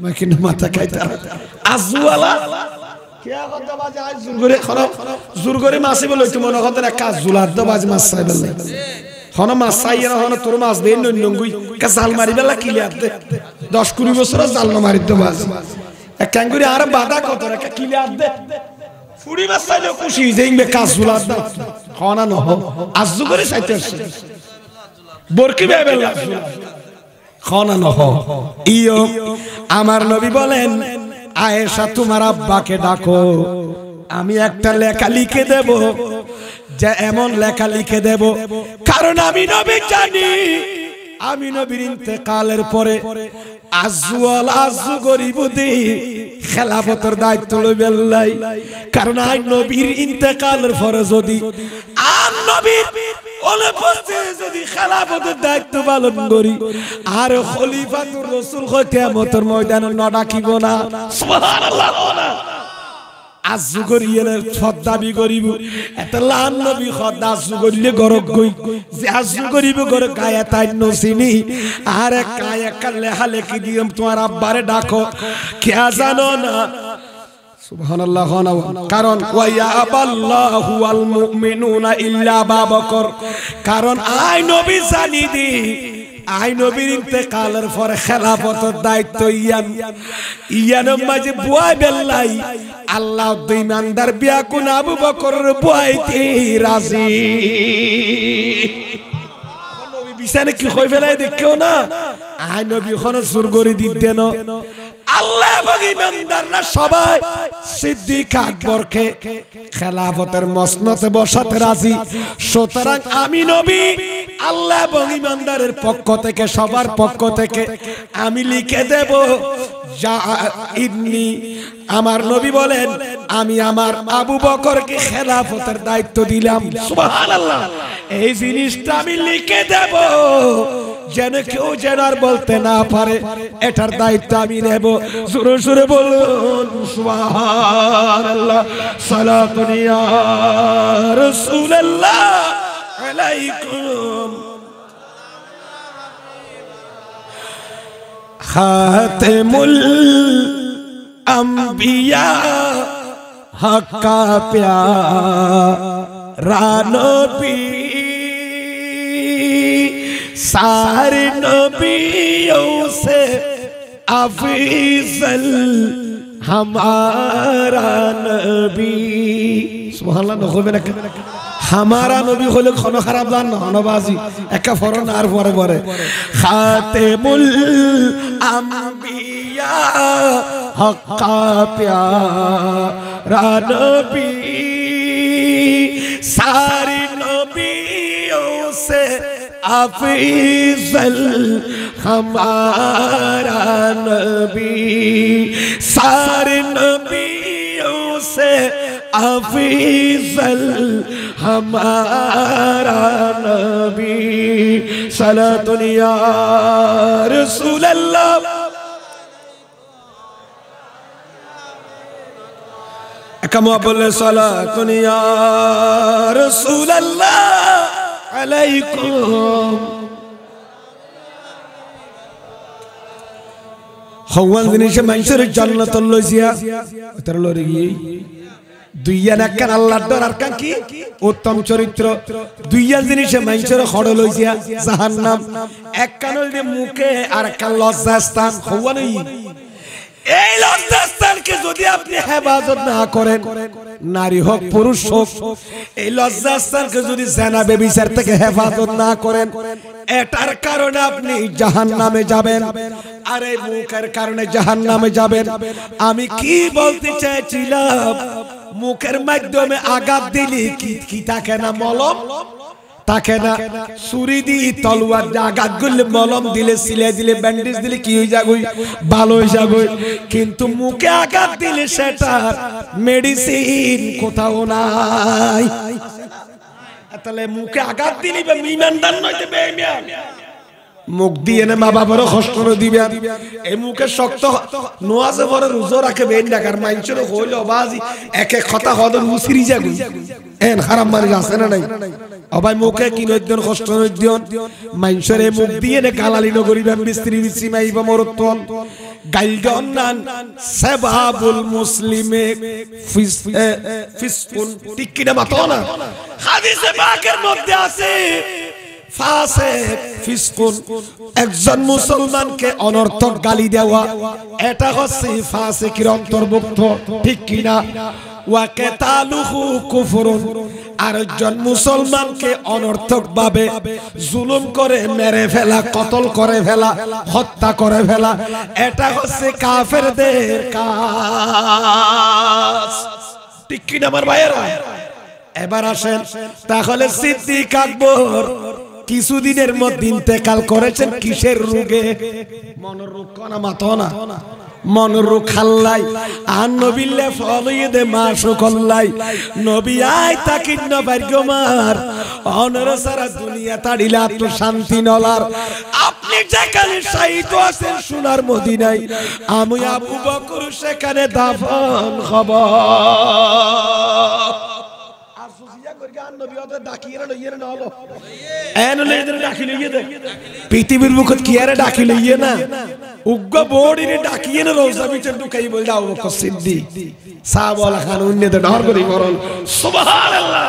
মই কিন্তু মাথা খাইতে আজুয়ালা জোর করে মাছি বলে মাছ চাই হন মাছ চাই না হন তোর মাছ বেয়ে নঙ্গুই জাল মারি বেলা কিলিয়ার দে দশ কুড়ি বছর জাল না মাছ ক্যাঙ্গুরি আর বাধা কত রেখে কিলিয়ার দে ফুড়ি মাছ চাইলে খুশি যেইবে কাজ চাইতে বরকি বেলা ইয়ো আমার নবী বলেন আয়েশা তোমার আব্বাকে ডাকো আমি একটা লেখা লিখে দেব যে এমন লেখা লিখে দেব কারণ আমি নবী জানি আমি নবীর ইন্তেকালের পরে আজুয়াল আজু গরিবুদি খেলাফতের দায়িত্ব লইবে আল্লাহ কারণ আই নবীর ইন্তেকালের পরে যদি আর নবীর যদি খেলাফতের দায়িত্ব পালন করি আর খলিফাতুর রসুল কেমতের ময়দানে নডাকিব না সুবহানাল্লাহ আজু করিয়ে দাবি করিব এটা লান নবী খদ্দা আজু করিলে গরক গই যে আজু করিব গর কায়া তাই নসিনি আরে কায়া কালে হালে কি দিম তোমার আব্বারে ডাকো কে জানো না ইল্লা কারণ আই নবী জানি দি আই নবীর ইন্তেকালের পরে খেলাফতের দায়িত্ব ইয়ান ইয়ানের মাঝে বুয়াই বেল্লাই আল্লাহ দুই বিয়া কোন আবু বকর কি রাজি বিছানে কি হয়ে ফেলাই দেখেও না আই নবী ওখানে সুর করে দিতেন আল্লাহ এবং ইমানদাররা সবাই সিদ্দিক আকবরকে খেলাফতের মসনতে বসাতে রাজি সুতরাং আমি নবী আল্লাহ এবং ইমানদারের পক্ষ থেকে সবার পক্ষ থেকে আমি লিখে দেব আমার নবী বলেন আমি আমার আবু বকরকে খেলাফতের দায়িত্ব দিলাম এই জিনিসটা আমি লিখে দেব যেন কেউ যেন আর বলতে না পারে এটার দায়িত্ব আমি নেব সুরে সুরে বলুন সালাতুনিয়া রাসূলুল্লাহ খাতেমুল আম্বিয়া হকা প্যারানবী সারে নবীও সে আফিজল हमारा नबी सुभान হামারা নবী হলে ক্ষণ খারাপ দান হনবাজি একা ফরন আর পরে পরে খাতেমুল আম্বিয়া হক্কা প্যারা নবী সারি নবীও সে আফিজল হামারা নবী সারি নবীও افیزل ہمارا نبی اللہ دنیا رسول سال بولے جنت اللہ مائنس روز تلو جیا দুইয়ান একখান আল্লাহর ডরার কান কি উত্তম চরিত্র দুইয়ান জিনিসে মানুষের হড় লইয়া জাহান্নাম এক মুখে আর লজ্জা লজ্জাস্থান হওয়া নই এই লজ্জাস্থানকে যদি আপনি হেফাজত না করেন নারী হোক পুরুষ হোক এই লজ্জাস্থানকে যদি জেনা বেবিচার থেকে হেফাজত না করেন এটার কারণে আপনি জাহান নামে যাবেন আর এই মুখের কারণে জাহান নামে যাবেন আমি কি বলতে চাইছিলাম মুখের মাধ্যমে আঘাত দিলি কি তাকে না মলম তাকে না সুরি দি তলোয়ার আঘাত করলে মলম দিলে সিলাই দিলে ব্যান্ডেজ দিলে কি হয়ে যাবই ভালো হয়ে যাবই কিন্তু মুখে আঘাত দিলে সেটা মেডিসিন কোথাও নাই তাহলে মুখে আঘাত দিলি ইমানদার নয় বেমিয়া মুখ দিয়ে মা বাবারও কষ্ট দিবেন এই মুখে শক্ত নোয়াজে ভরে রুজো রাখে বেন ডাকার মাইনচুর হইল বাজি এক এক কথা হদ মুসিরি যাগু এন হারাম মারি আছে না নাই অবাই মুখে কি নৈদ্যন কষ্ট নৈদ্যন মাইনচুর এই মুখ দিয়ে নে কালালি নগরিবেন বিস্ত্রি বিছি মাইব মরতন গাইলগন নান সাবাবুল মুসলিমে ফিস ফিস টিকিনা মাতো না হাদিসে পাকের মধ্যে আছে একজন মুসলমানকে অনর্থক গালি দেওয়া এটা হচ্ছে ফাঁসেকির অন্তর্ভুক্ত ঠিক কিনা আর একজন মুসলমানকে অনর্থক ভাবে জুলুম করে মেরে ফেলা কতল করে ফেলা হত্যা করে ফেলা এটা হচ্ছে কাফেরদের কাজ ঠিক কিনা আমার ভাইয়েরা এবার আসেন তাহলে সিদ্দিক আকবর কিছুদিনের মধ্যে ইন্তেকাল করেছেন কিসের রোগে মনের রোগ কনা মাথা না মনরু খাল্লাই আর নবিল্লে ফলিয়ে দে মাসু কল্লাই নবী আয় তাকিন্ন ভাগ্যমার অনর সারা দুনিয়া তাড়িলে আত্ম শান্তি নলার আপনি যেখানে সাহিত্য আছেন সোনার মদিনায় আমি আবু বকর সেখানে দাফন খবর পৃথিবীর মুখত কিয়ারে ডাকি লইয়ে না উগ্র বোর্ডিনে ডাকিয়ে না রোজা বিচার ঢুকাই বলে দাও সিদ্ধি সাহ বলা খান উন্নতে ডর করি করল সুবহানাল্লাহ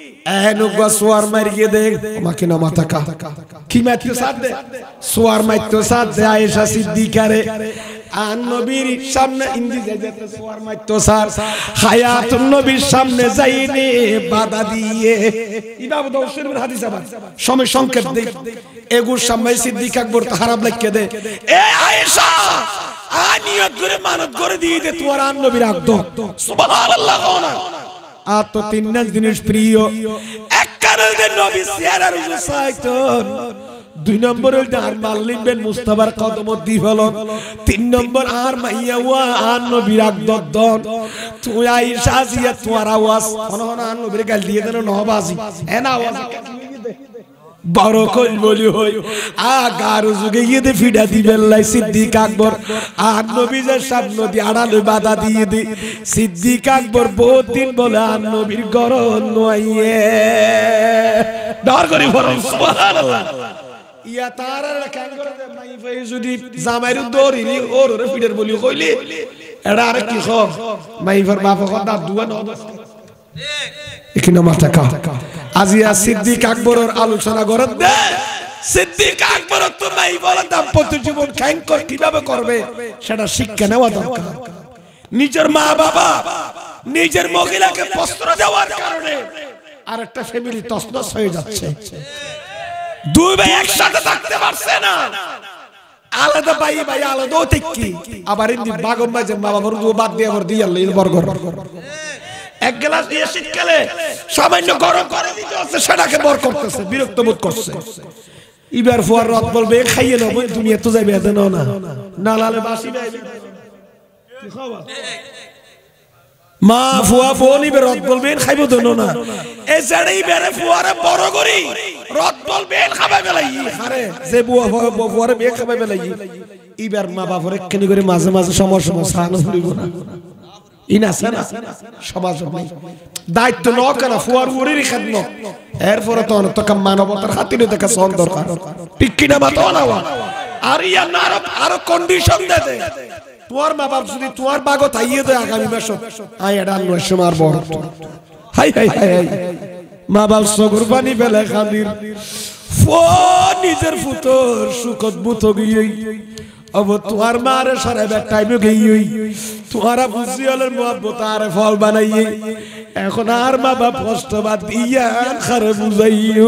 নুগা সোয়ার মারিয়ে দে আমাকে মাথা কি মাইতো সাথ দে সোয়ার মাইতো সাথ দে আয়েশা সিদ্দিকা রে আর নবীর সামনে ইন্দি যাইতে সোয়ার মাইতো সার হায়াত নবীর সামনে যাইনি বাধা দিয়ে ইবাব হাদিস আবার সময় সংকেত দে এগুর সামনে সিদ্দিক আকবর তাহারাব লাগকে দে এ আয়েশা আনিয়ত করে মানত করে দিয়ে দে তোমার আর নবীর সুবহানাল্লাহ কোনা আর তো তিন জিনিস প্রিয় এক কারণে নবী সিয়ারার সাইতন দুই নম্বর আর মাল লিখবেন মুস্তাবার কদমত দি তিন নম্বর আর মাইয়া ওয়া আর নবীর আকদর দন তুই আইসা জিয়া তোমার আওয়াজ অনহন আর নবীর গাল দিয়ে দেন নহবাজি হ্যাঁ আওয়াজ বড় কই বলি হই আগার যুগে ইয়েতে ফিডা দিবেন লাই সিদ্দিক আকবর আর নবীজের সামনে দি আড়ালে বাধা দিয়ে দি সিদ্দিক আকবর বহুত দিন বলে আর নবীর গরম নইয়ে ডর করি বরং সুবহানাল্লাহ ইয়া তার আর কেন করে মাই ভাই যদি জামাইর দরি নি ওর ওর ফিডের বলি কইলি এডা আর কি খব মাই ফর বাপ কথা দুয়া নদস্ত এখানে মাথা টাকা আজিয়া সিদ্দিক আকবরের আলোচনা করেন দে সিদ্দিক আকবর তো নাই বলে দাম্পত্য জীবন কিভাবে করবে সেটা শিক্ষা নেওয়া দরকার নিজের মা বাবা নিজের মহিলাকে বস্ত্র দেওয়ার কারণে আর একটা ফ্যামিলি তসনস হয়ে যাচ্ছে দুই ভাই একসাথে থাকতে পারছে না আলাদা ভাই ভাই আলাদা ঠিক কি আবার বাগম ভাই বাদ দিয়ে আবার দিয়ে এক গ্লাস দিয়ে শীতকালে সামান্য গরম করে দিতে হচ্ছে সেটাকে বর করতেছে বিরক্ত বোধ করছে ইবার ফুয়ার রথ বলবে খাইয়ে নেবো তুমি এত যাবে এত নাও না না লালে বাসি মা ফুয়া ফুয়া নিবে রথ বলবেন খাইব তো না এছাড়াই বেড়ে ফুয়ারে বড় করি রথ বলবেন খাবে বেলাই হারে যে বুয়া ফুয়ারে বে খাবে বেলাই ইবার মা বাপরে কেন করে মাঝে মাঝে সমস্যা সাহানো ফুলিব না দায়িত্ব ন কেন ফুয়ার উড়ির খেদন এরপরে তো তোকে মানবতার দেখা দরকার ঠিক না আর ইয়া কন্ডিশন দে দে মা বাপ যদি তোমার বাগো থাইয়ে দেয় আগামী আই এটা নয় সময় বড় হাই হাই হাই হাই মা বাপ সগর পানি বেলে খানির ফোন নিজের ফুতোর সুখত মুতো अब तुम्हार मारे सारे बैठ टाइम गई हुई तुम्हारा खुशी वाले मोहब्बत आरे फल बनाइए এখন আর মা বাপ কষ্ট বাদ দিয়ে আর খারে বুঝাইও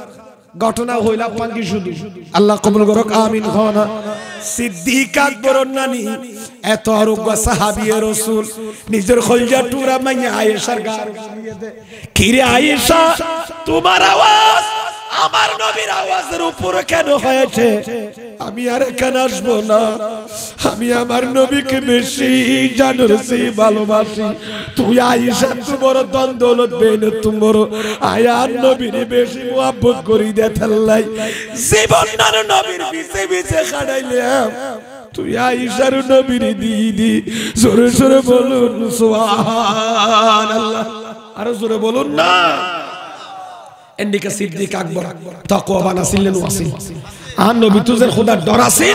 ঘটনা হইল পাঙ্গি শুধু আল্লাহ কবুল করক আমিন খানা সিদ্দিক আকবর নানি এত আরোগ্য সাহাবিয়ে রসুল নিজের খলজা টুরা মাইয়া আয়েশার গান কিরে আয়েশা তোমার আওয়াজ আমার নবীর আওয়াজের উপরে কেন হয়েছে আমি আর এখানে আসবো না আমি আমার নবীকে বেশি জানোর সেই ভালোবাসি তুই আইসা তোমার দ্বন্দ্বলত বেন তোমার আয়ার নবীর বেশি মোহাব্বত করি দে ফেললাই জীবন নার নবীর বিছে বিছে খাড়াইলাম তুই আইসার নবীর দিদি জোরে জোরে বলুন সোহান আল্লাহ আরো জোরে বলুন না এদিকে সিদ্দিক আকবর তাকওয়াবান আছিলেন ওয়াসিল আর নবী তুজের খোদার ডর আছে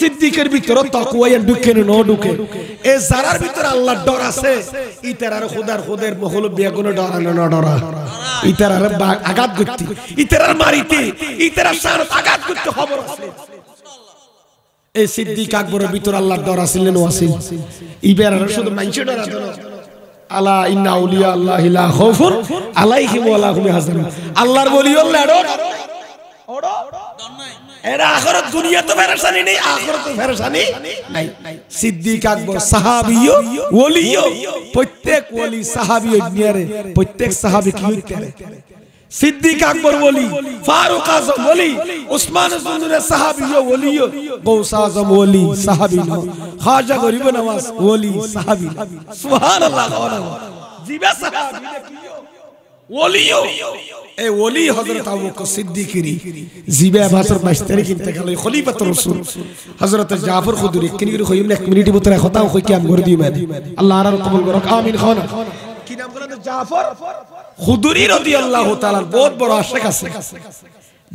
সিদ্দিকের ভিতর তাকওয়া এর ঢুকে ন ঢুকে এ জারার ভিতর আল্লাহর ডর আছে ইতার আর খোদার খোদের বহুল বিয়া কোনো ডরানো না ডরা ইতার আর আঘাত করতে ইতার আর মারিতে ইতার আর সারত আঘাত করতে খবর আছে এই সিদ্দিক আকবরের ভিতর আল্লাহর ডর আছিলেন ওয়াসিল ইবের আর শুধু মানুষের ডরা আলা ইন্না উলিয়া আল্লাহ ইলা খাউফুন আলাইহি ওয়া হুম হাসান আল্লাহর বলি হল এড়ো ওড়ো এরা আখরত দুনিয়া তো ফেরেশানি নেই আখরত তো ফেরেশানি নাই সিদ্দিক আকবর সাহাবিও ওলিও প্রত্যেক ওলি সাহাবি প্রত্যেক সাহাবি কি করে সিদ্দিক আকবর ওলি ফারুক আজম ওলি উসমান সুন্দরের সাহাবিও ওলি গৌস আজম ওলি সাহাবি না খাজা গরিব নওয়াজ ওলি সাহাবি সুবহানাল্লাহ জিবে সাহাবি ওলিও এই ওলি হযরত আবু বকর সিদ্দিকেরই জিবে বছর 22 তারিখ ইন্তেকাল হয় খলিফাতুর রাসূল হযরত জাফর খুদরি কিনির হইম এক মিনিট ভিতরে কথা কই কি আমি গরে দিই মানে আল্লাহ আর কবুল করুক আমিন খান কি নাম করে জাফর হুদুরি রদি আল্লাহ বহুত বড় আশেখ আছে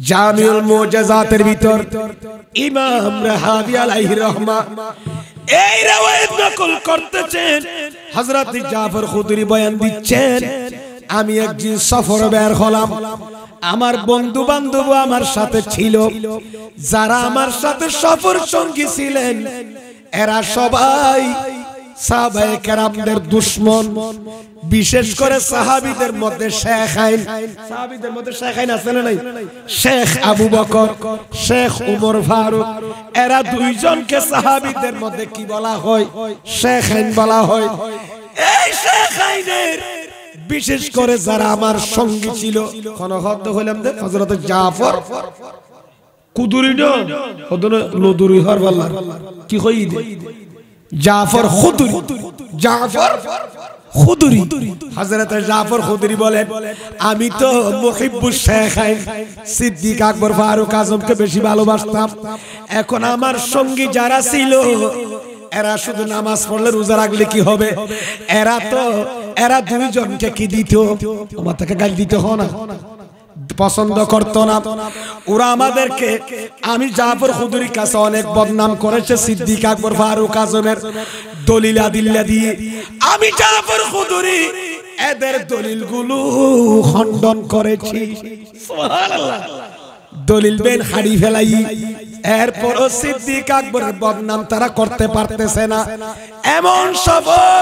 জামিউল মুজাজাতের ভিতর ইমাম রাহাবি আলাইহি রহমা এই রাওয়ায়াত নকল করতেছেন হযরত জাফর খুদরি বয়ান দিচ্ছেন আমি একদিন সফর বের হলাম আমার বন্ধু বান্ধব আমার সাথে ছিল যারা আমার সাথে সফর সঙ্গী ছিলেন এরা সবাই সাহাবায়ে কেরামদের দুশ্মন বিশেষ করে সাহাবিদের মধ্যে শেখ আইন সাহাবিদের মধ্যে শেখ আইন আছে না নাই শেখ আবু বকর শেখ উমর ফারুক এরা দুইজনকে সাহাবিদের মধ্যে কি বলা হয় শেখ আইন বলা হয় এই শেখ আইনের বিশেষ করে যারা আমার সঙ্গী ছিল ক্ষণহদ্দ হইলাম হযরত জাফর কুদুরি নদুরি হরবাল্লার কি হই জাফর খুদুরি জাফর খুদুরি হযরত জাফর খুদুরি বলেন আমি তো মুহিব্বুশ শেখাই সিদ্দিক আকবর ফারুক আজমকে বেশি ভালোবাসতাম এখন আমার সঙ্গী যারা ছিল এরা শুধু নামাজ পড়লে রোজা রাখলে কি হবে এরা তো এরা দুইজনকে কি দিত আমার তাকে গাল দিতে হয় না পছন্দ করত না ওরা আমাদেরকে আমি জাফর খুদুরির কাছে অনেক বদনাম করেছে সিদ্দিক আকবর ফারুক আজমের দলিলা দিল্লা দিয়ে আমি জাফর খুদুরি এদের দলিলগুলো খণ্ডন করেছি দলিল বেন হাড়ি ফেলাই এরপরও সিদ্দিক আকবরের বদনাম তারা করতে পারতেছে না এমন সফর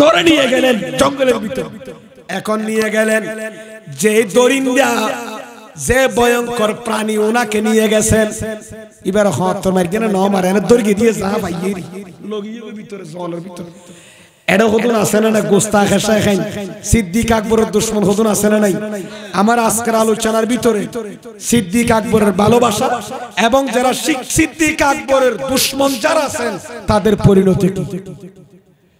ধরে নিয়ে গেলেন জঙ্গলের ভিতর এখন নিয়ে গেলেন যে দরিন্দা যে ভয়ঙ্কর প্রাণী ওনাকে নিয়ে গেছেন এবার হতর মার কেন ন মারে না দর্গি দিয়ে যা ভাইয়ে ভিতরে জলের ভিতরে হতুন আছে না না গোস্তা খাই সিদ্দিক আকবরের আছে না নাই আমার আজকের আলোচনার ভিতরে সিদ্দিক আকবরের ভালোবাসা এবং যারা সিদ্দিক আকবরের যারা আছেন তাদের পরিণতি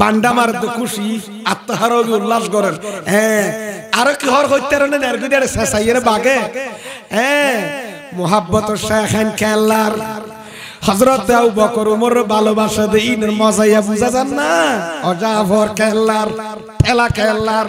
বান্ডা খুশি আত্মহার উল্লাস করেন হ্যাঁ আর কি হর হইতে রে শেষাইয়ের বাগে হ্যাঁ মোহাব্বত শেখেন খেলার ভালোবাসা দেই না খেলার খেলা খেলার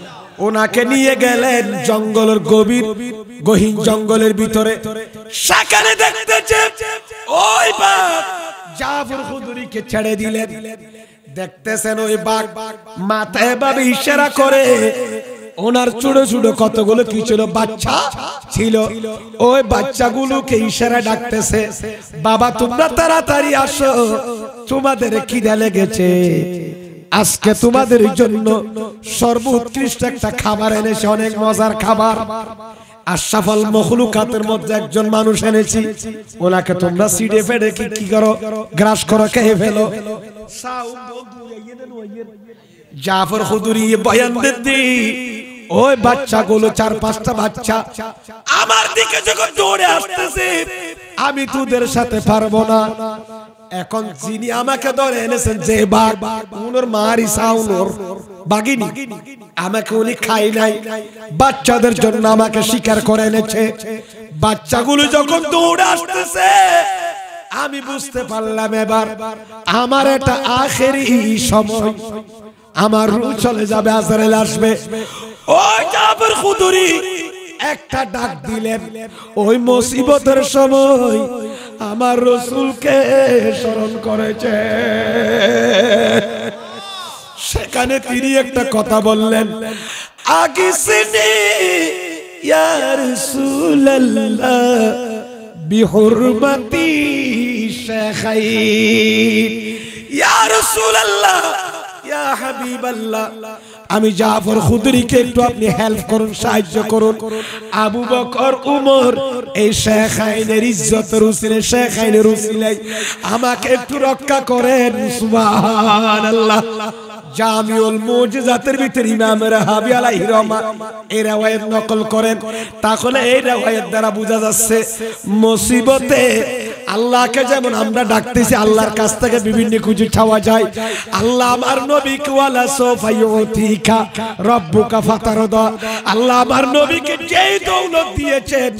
ওনাকে নিয়ে গেলেন জঙ্গলের গভীর গহীন জঙ্গলের ভিতরে সেখানে দেখতে ওই বাঘ জাফর ছেড়ে দিলেন দেখতেছেন ওই বাঘ মাথায় ভাবে ইশারা করে ওনার ছোট ছোট কতগুলো কি ছিল বাচ্চা ছিল ওই বাচ্চাগুলোকে ইশারা ডাকতেছে বাবা তোমরা তাড়াতাড়ি আসো তোমাদের খিদে লেগেছে আজকে তোমাদের জন্য সর্বোৎকৃষ্ট একটা খাবার এনেছে অনেক মজার খাবার আশাফল মখলুকাতের মধ্যে একজন মানুষ এনেছি ওনাকে তোমরা সিডে ফেডে কি কি করো গ্রাস করো খেয়ে ফেলো জাফর হুদুরি বয়ান দিদি ওই বাচ্চাগুলো চার পাঁচটা বাচ্চা আমার দিকে যখন দৌড়ে আসতেছে আমি তোদের সাথে পারবো না এখন যিনি আমাকে ধরে এনেছেন যে বার উনোর মার ইসা উনোর বাগিনি আমাকে উনি খাই নাই বাচ্চাদের জন্য আমাকে শিকার করে এনেছে বাচ্চাগুলো যখন দৌড়ে আসতেছে আমি বুঝতে পারলাম এবার আমার এটা আখেরই সময় আমার রু চলে যাবে আজরাইল আসবে ও জাফর খুদুরি একটা ডাক দিলেন ওই মুসিবতের সময় আমার রসুলকে স্মরণ করেছে সেখানে তিনি একটা কথা বললেন আগিসিনি ইয়া রাসূলুল্লাহ বিহুরমতি শেখাই ইয়া রাসূলুল্লাহ ইয়া হাবিবাল্লাহ আমি জাফর খুদরিকে একটু আপনি হেল্প করুন সাহায্য করুন আবু বকর উমর এই শেখ আইনের ইজ্জতের উসিলে শেখ আইনের উসিলাই আমাকে একটু রক্ষা করেন সুবহানাল্লাহ জামিউল মুজিজাতের ভিতর ইমাম রাহাবি আলাইহি রহমান এই রাওয়ায়াত নকল করেন তাহলে এই রাওয়ায়াত দ্বারা বোঝা যাচ্ছে মুসিবতে আল্লাহকে যেমন আমরা ডাকতেছি আল্লাহর কাছ থেকে বিভিন্ন কিছু ছাওয়া যায় আল্লাহ আমার নবীকে ওয়ালা সোফাইয়ুতিকা রব্বুকা ফাতারদা আল্লাহ আমার নবীকে যেই দৌলত দিয়েছেন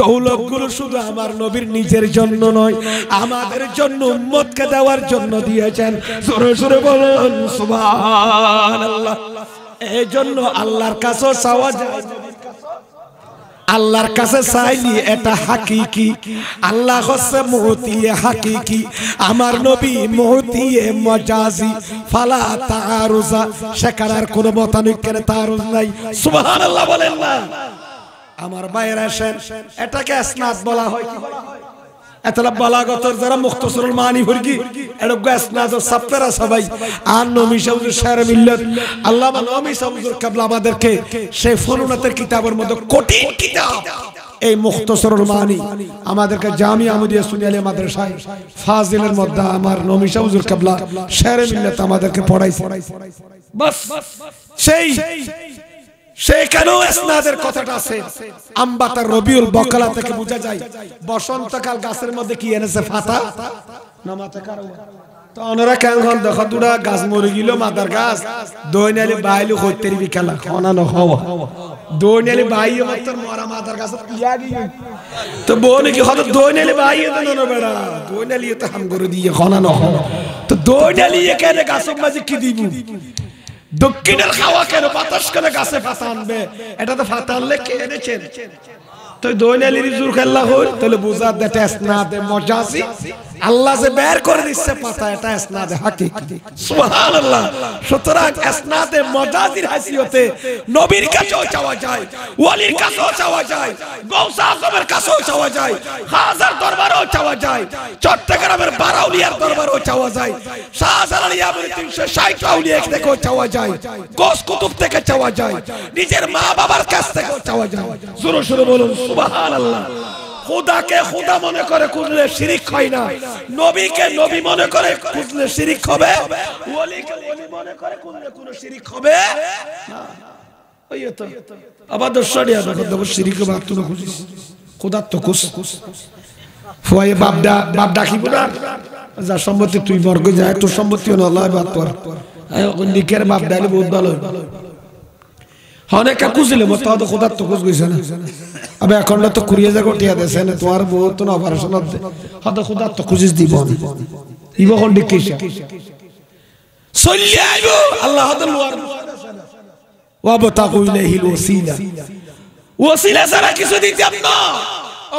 দৌলতগুলো শুধু আমার নবীর নিজের জন্য নয় আমাদের জন্য উম্মতকে দেওয়ার জন্য দিয়েছেন সুরে সুরে বলুন সুবহানাল্লাহ এই জন্য আল্লাহর কাছে চাওয়া যায় আল্লাহর কাছে চাইনি এটা হাকিকি আল্লাহ হচ্ছে মহতিয়ে হাকিকি আমার নবী মহতিয়ে মজাজি ফালা তারুজা শেখার আর কোনো কেনে তারুজ নাই সুবহানাল্লাহ বলেন না আমার মায়ের আসেন এটাকে স্নাত বলা হয় কি হয় এতলা বালাগতর যারা মুখতসরুল মানি ভরকি এড় না সাপ্তারা সবাই আর নমি আল্লামা নমি আমাদেরকে সেই কিতাবের মধ্যে কোটি কিতাব এই মুখতসরুল মানি আমাদেরকে জামি আমদিয়া সুনিয়ালিয়া মাদ্রাসায় ফাজিলের মধ্যে আমার নমি সাউজুর কাবলা শাহর মিল্লত আমাদেরকে পড়াইছে বাস সেই সেখানেও ইসনাদের কথাটা আছে আমবাতার রবিউল বকলা থেকে বোঝা যায় বসন্তকাল গাছের মধ্যে কি এনেছে ফাতা নামাতে কারো তো অনরা কেন দেখো দুটা গাছ মরে গেল মাদার গাছ দই নালি বাইলু করতে বিকালা খনা ন হওয়া দই নালি বাই তোর মরা মাদার গাছ তো বউ নাকি হতো দই নালি বাই না তো হাম করে দিয়ে খনা ন হওয়া তো দই নালি এখানে গাছের মাঝে কি দিব দক্ষিণের খাওয়া কেন বাতাস করে গাছে ফাঁসা আনবে এটা তো ফাঁসা আনলে কে এনেছেন তুই দৈনালির জোর খেলা হই তাহলে বুঝা দে টেস্ট না দে মজা আসি আল্লাহ যে বের করে দিচ্ছে পাতা এটা এসনাদে হাকিকি সুবহানাল্লাহ সুতরাং এসনাদে মাজাজির হাসিয়তে নবীর কাছেও চাওয়া যায় ওয়ালির কাছেও চাওয়া যায় গৌসা আজমের কাছেও চাওয়া যায় হাজার দরবারেও চাওয়া যায় চট্টগ্রামের বারাউলিয়ার দরবারেও চাওয়া যায় শাহজালাল তিনশো ষাট আউলিয়া থেকেও চাওয়া যায় গোস কুতুব থেকে চাওয়া যায় নিজের মা বাবার কাছ থেকেও চাওয়া যায় জোরে জোরে বলুন সুবহানাল্লাহ খোদাকে খোদা মনে করে কুদলে শিরিক হয় না নবীকে নবী মনে করে কুদলে শিরিক হবে ওলিকে ওলি মনে করে কুদলে কোন শিরিক হবে না ওই তো আবার দশটা আদা দেখো দেবো শিরিক বাপ তো খুশি খোদার তো খুঁজ ফুয়াই বাপডা বাপ ডাকিব না যা সম্পত্তি তুই মর্গ যায় তোর সম্পত্তি হলো আল্লাহ বাপ তোর নিকের বাপ ডাইলে বহুত ভালো হয় অনেকে কুজিলে মত তো খোদার তো কুজ গইছে না আবে এখন তো কুড়ি হাজার গটিয়া দেশে না দিব ইব কোন ডিকিসা চলিয়ে আইব আল্লাহ হতে লোয়ার ওয়া বতাকু ইলাইহিল ওয়াসিলা ওয়াসিলা সারা কিছু দিতে আপনা ও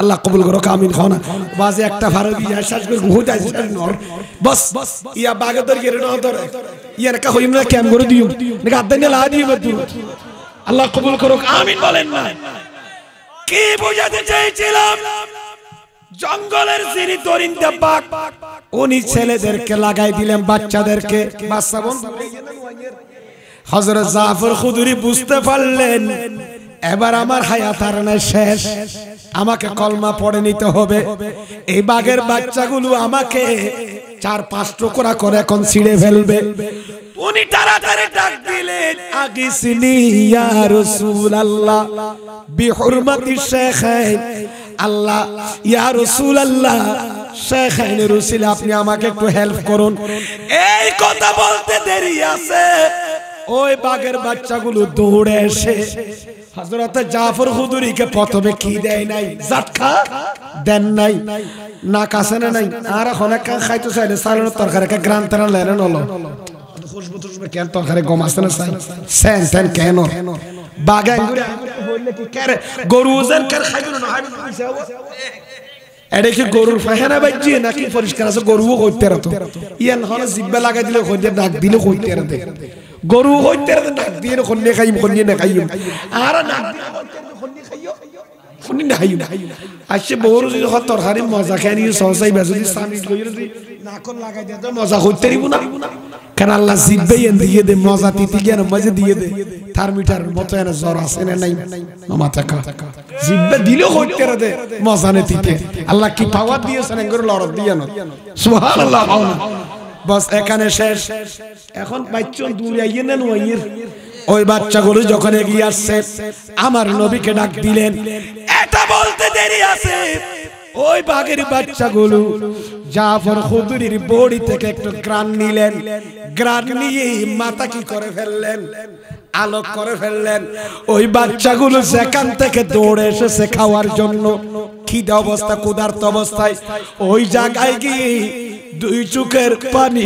আল্লাহ কবুল করো কামিন খানা বাজে একটা ভারত শ্বাস করে বহুত আসে নর বস ইয়া বাগে তোর গেরে না তোর ইয়ার রেখা হইম না ক্যাম করে দিও নাকি আদানি লা দিও বদু আল্লাহ কবুল করো আমিন বলেন না কি বোঝাতে চাইছিলাম জঙ্গলের সিঁড়ি তরিন দেবাক উনি ছেলেদেরকে লাগাই দিলেন বাচ্চাদেরকে বাচ্চা বন্ধু হজরত জাফর খুদুরি বুঝতে পারলেন এবার আমার হায়াত আর শেষ আমাকে কলমা পড়ে নিতে হবে এই বাঘের বাচ্চাগুলো আমাকে চার পাঁচ টুকরা করে এখন ছিঁড়ে ফেলবে উনি তাড়াতাড়ি ডাক দিলেন আগিসনি ইয়া রাসূলুল্লাহ বিহুরমতি শেখাইন আল্লাহ ইয়া রাসূলুল্লাহ শেখাইনের উসিলে আপনি আমাকে একটু হেল্প করুন এই কথা বলতে দেরি আছে ওই বাঘের বাচ্চাগুলো দৌড়ে এসে হজরত জাফর হুদুরিকে প্রথমে কি দেয় নাই জাটকা দেন নাই না কাছে না নাই আর এখন অনেক খাইতে চাইলে সালানোর তরকারি কে গ্রান তেনা লেন হলো কেন তরকারি গম আসতে না চাই স্যান স্যান কেন বাঘ গরু যেন কেন খাইবে না এটা কি গরুর ফাহেনা বাজ্যে নাকি পরিষ্কার আছে গরুও কইতে রাতো ইয়ান হনে জিব্বা লাগাই দিলে কইতে নাক দিলে কইতে রাতে গরু কইতে রাতে নাক দিয়ে খন্নে খাইম খন্নে না খাইম আর নাক দিয়ে খন্নে খাইও খন্নে না খাইও আসছে আচ্ছা, বউর যদি তরকারি মজা খাই নিয়ে সহসাই বেসি সামিল কইরে নাকন লাগাই দে মজা কইতে রিব না কেন আল্লাহ জিব্বাইয়ান দিয়ে দে মজা তিতি জ্ঞান মজে দিয়ে দে তার মিটার মতো এনে জ্বর আছে না নাই মামা টাকা জিব্বা দিলেও হইতে রে মজা নে তিতে আল্লাহ কি পাওয়ার দিয়েছেন এগুলো লড়ত দিয়ে না সুবহানাল্লাহ পাওনা বাস এখানে শেষ এখন বাচ্চা দূরে আইয়ে নেন ওইয়ের ওই বাচ্চাগুলো যখন এগিয়ে আসছে আমার নবীকে ডাক দিলেন এটা বলতে দেরি আছে ওই বাঘের বাচ্চাগুলো জাফর খুদুরির বড়ি থেকে একটু গ্রান নিলেন গ্রান নিয়ে মাথা কি করে ফেললেন আলোক করে ফেললেন ওই বাচ্চাগুলো সেখান থেকে দৌড়ে এসেছে খাওয়ার জন্য খিদে অবস্থা কুদার্ত অবস্থায় ওই জায়গায় গিয়ে দুই চোখের পানি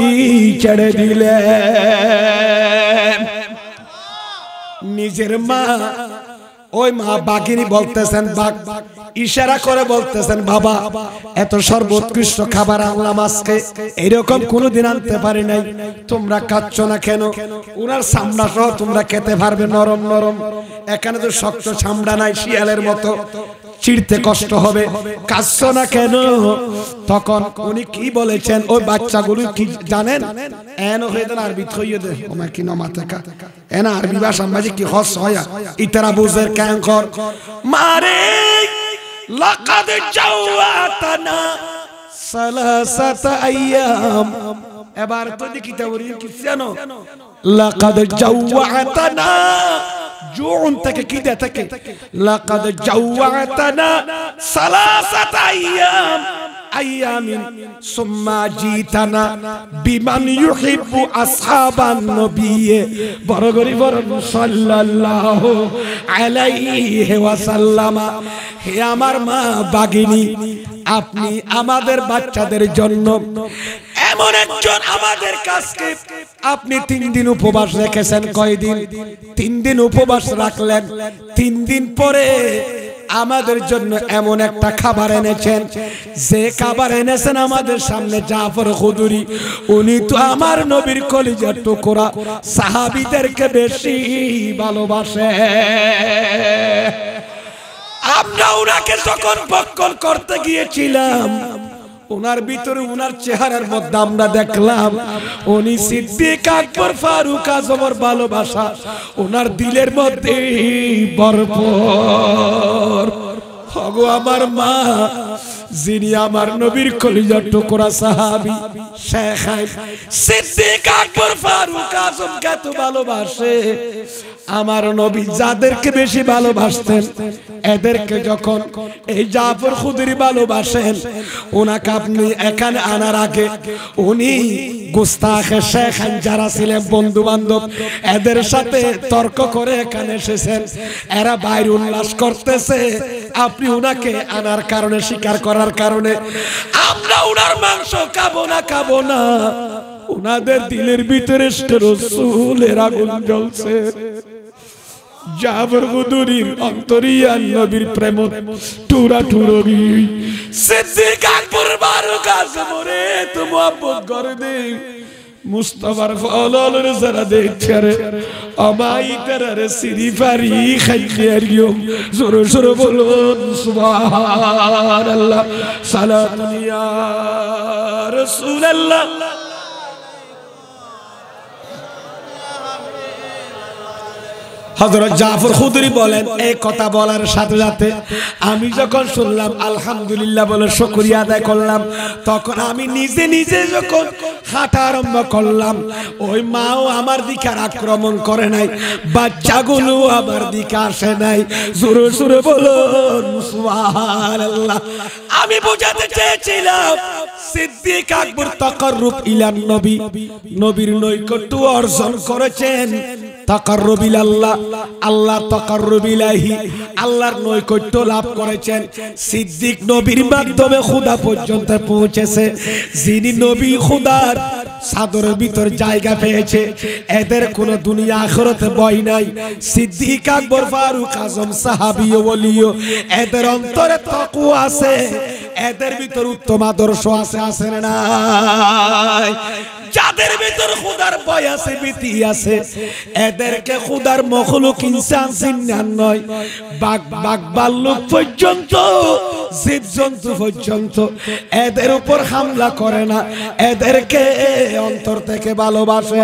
ছেড়ে দিলেন নিজের মা ওই মা বাগিনি বলতেছেন বাঘ ইশারা করে বলতেছেন বাবা এত সর্বোৎকৃষ্ট খাবার আনলাম আজকে এরকম কোনোদিন আনতে পারি নাই তোমরা কাচ্ছ না কেন উনার চামড়া সহ তোমরা খেতে পারবে নরম নরম এখানে তো শক্ত চামড়া নাই শিয়ালের মতো চিড়তে কষ্ট হবে কাঁদছ না কেন তখন উনি কি বলেছেন ওই বাচ্চাগুলো কি জানেন এন হয়ে দেন আরবি থইয়ে দে আমার কি নমা থাকা এন আরবি ভাষা মাঝে কি হস হয় ইতারা বুঝের কেন কর মারে লাকাদ চাওয়াতানা সালাসাত আইয়াম এবার তো দেখি বলি কি জানো লাকাদ চাওয়াতানা جوع تككيدة تكي لقد جوعتنا ثلاثة أيام আয়ামিন সুম্মা জিতানা বিমান ইউহিব্বু আসহাবান নবিয়ে বড় গরিব সাল্লাল্লাহু আলাইহি ওয়াসাল্লামা হে আমার মা বাগিনী আপনি আমাদের বাচ্চাদের জন্য এমন একজন আমাদের কাছে আপনি তিন দিন উপবাস রেখেছেন কয়দিন তিন দিন উপবাস রাখলেন তিন দিন পরে আমাদের জন্য এমন একটা খাবার এনেছেন যে খাবার এনেছেন আমাদের সামনে জাফর খুদুরি উনি তো আমার নবীর কলিজার টুকরা সাহাবিদেরকে বেশি ভালোবাসে আমরা ওনাকে যখন বক্ষণ করতে গিয়েছিলাম ওনার ভিতরে ওনার চেহারার মধ্যে আমরা দেখলাম উনি সিদ্দিক আকবর ফারুক আজমর ভালোবাসা ওনার দিলের মধ্যে বরপর হগো আমার মা যিনি আমার নবীর কলিজার টুকরা সাহাবি শেখ সিদ্দিক আকবর ফারুক আজম তো ভালোবাসে আমার নবী যাদেরকে বেশি ভালোবাসতেন এদেরকে যখন এই জাফর খুদরি ভালোবাসেন ওনাকে আপনি এখানে আনার আগে উনি গুস্তাখে শেখ যারা ছিলেন বন্ধু বান্ধব এদের সাথে তর্ক করে এখানে এসেছেন এরা বাইরে উল্লাস করতেছে আপনি ওনাকে আনার কারণে স্বীকার করার কারণে আমরা ওনার মাংস খাবো না খাবো না ওনাদের দিলের ভিতরে রসুলের আগুন জ্বলছে জাবর গুদুরির অন্তরিয়ান নবীর প্রেম টুরা টুরবি সিদ্দিক আকবর বারুক আসমরে তো মোহাম্মদ করে দে মুস্তফার ফললের সারা দেখছারে আমাই তারার সিরি ফারি খাইতে আর গিয়ম জোরে জোরে বলো সুবহানাল্লাহ সালাত ইয়া রাসূলুল্লাহ হজরত জাফর খুদরি বলেন এই কথা বলার সাথে সাথে আমি যখন শুনলাম আলহামদুলিল্লাহ বলে শুকরিয়া আদায় করলাম তখন আমি নিজে নিজে যখন হাঁটা আরম্ভ করলাম ওই মাও আমার দিকে আক্রমণ করে নাই বাচ্চাগুলো আমার দিকে আসে নাই সুরে সুরে বলো আমি বোঝাতে চেয়েছিলাম সিদ্দিক আকবর তকর রূপ ইলাম নবী নবীর নৈকট্য অর্জন করেছেন তাকাররবিল আল্লাহ আল্লাহ তাকাররবিলাহি আল্লাহর নৈকট্য লাভ করেছেন সিদ্দিক নবীর মাধ্যমে খোদা পর্যন্ত পৌঁছেছে যিনি নবী খোদার সাদরের ভিতর জায়গা পেয়েছে এদের কোন দুনিয়া আখরতে বই নাই সিদ্দিক আকবর ফারুক আজম সাহাবিও বলিও এদের অন্তরে তকু আছে এদের ভিতর উত্তম আদর্শ আছে আছে না যাদের ভিতর খুদার ভয় আছে ভীতি আছে এদেরকে খুদার মখলুক ইনসান জিন্নান নয় বাঘ বাঘ বাল্লুক পর্যন্ত জীবজন্তু পর্যন্ত এদের উপর হামলা করে না এদেরকে অন্তর থেকে ভালোবাসে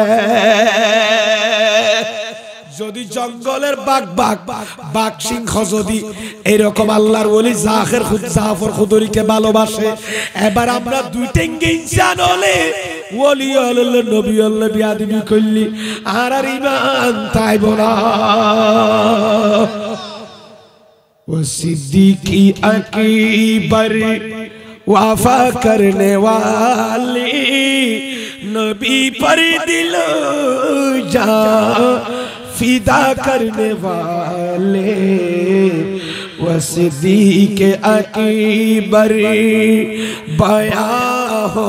যদি জঙ্গলের বাঘ বাঘ বাঘ সিংহ যদি এরকম আল্লাহর বলি জাহের জাহর খুদরিকে ভালোবাসে এবার আমরা দুই টেঙ্গি জানলে ওলি আল্লাহ নবী আল্লাহ বিয়াদিবি করলি আর আর ইমান তাইব না ও সিদ্দিকি আকবর वाफा करने वाली নবী पर दिल जा ফিদা करने वाले वसदी के अकीबर बया हो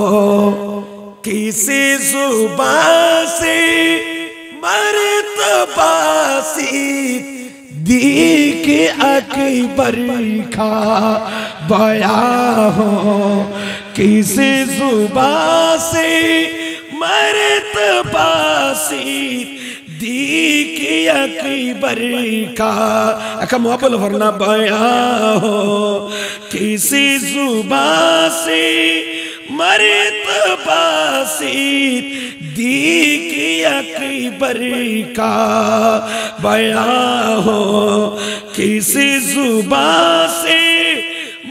کسی زبان سے مرتبہ سی مرت اکبر کا بیا ہو کسی زبان سے مرتبہ سی مرت اکبر کا اکا محبل ورنہ بیا ہو کسی زبان سے مرت باسی دی اکبر کا بیان ہو کسی زبان سے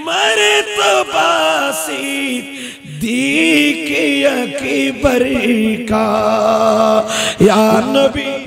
مرتباسی کی اکبر کا یا نبی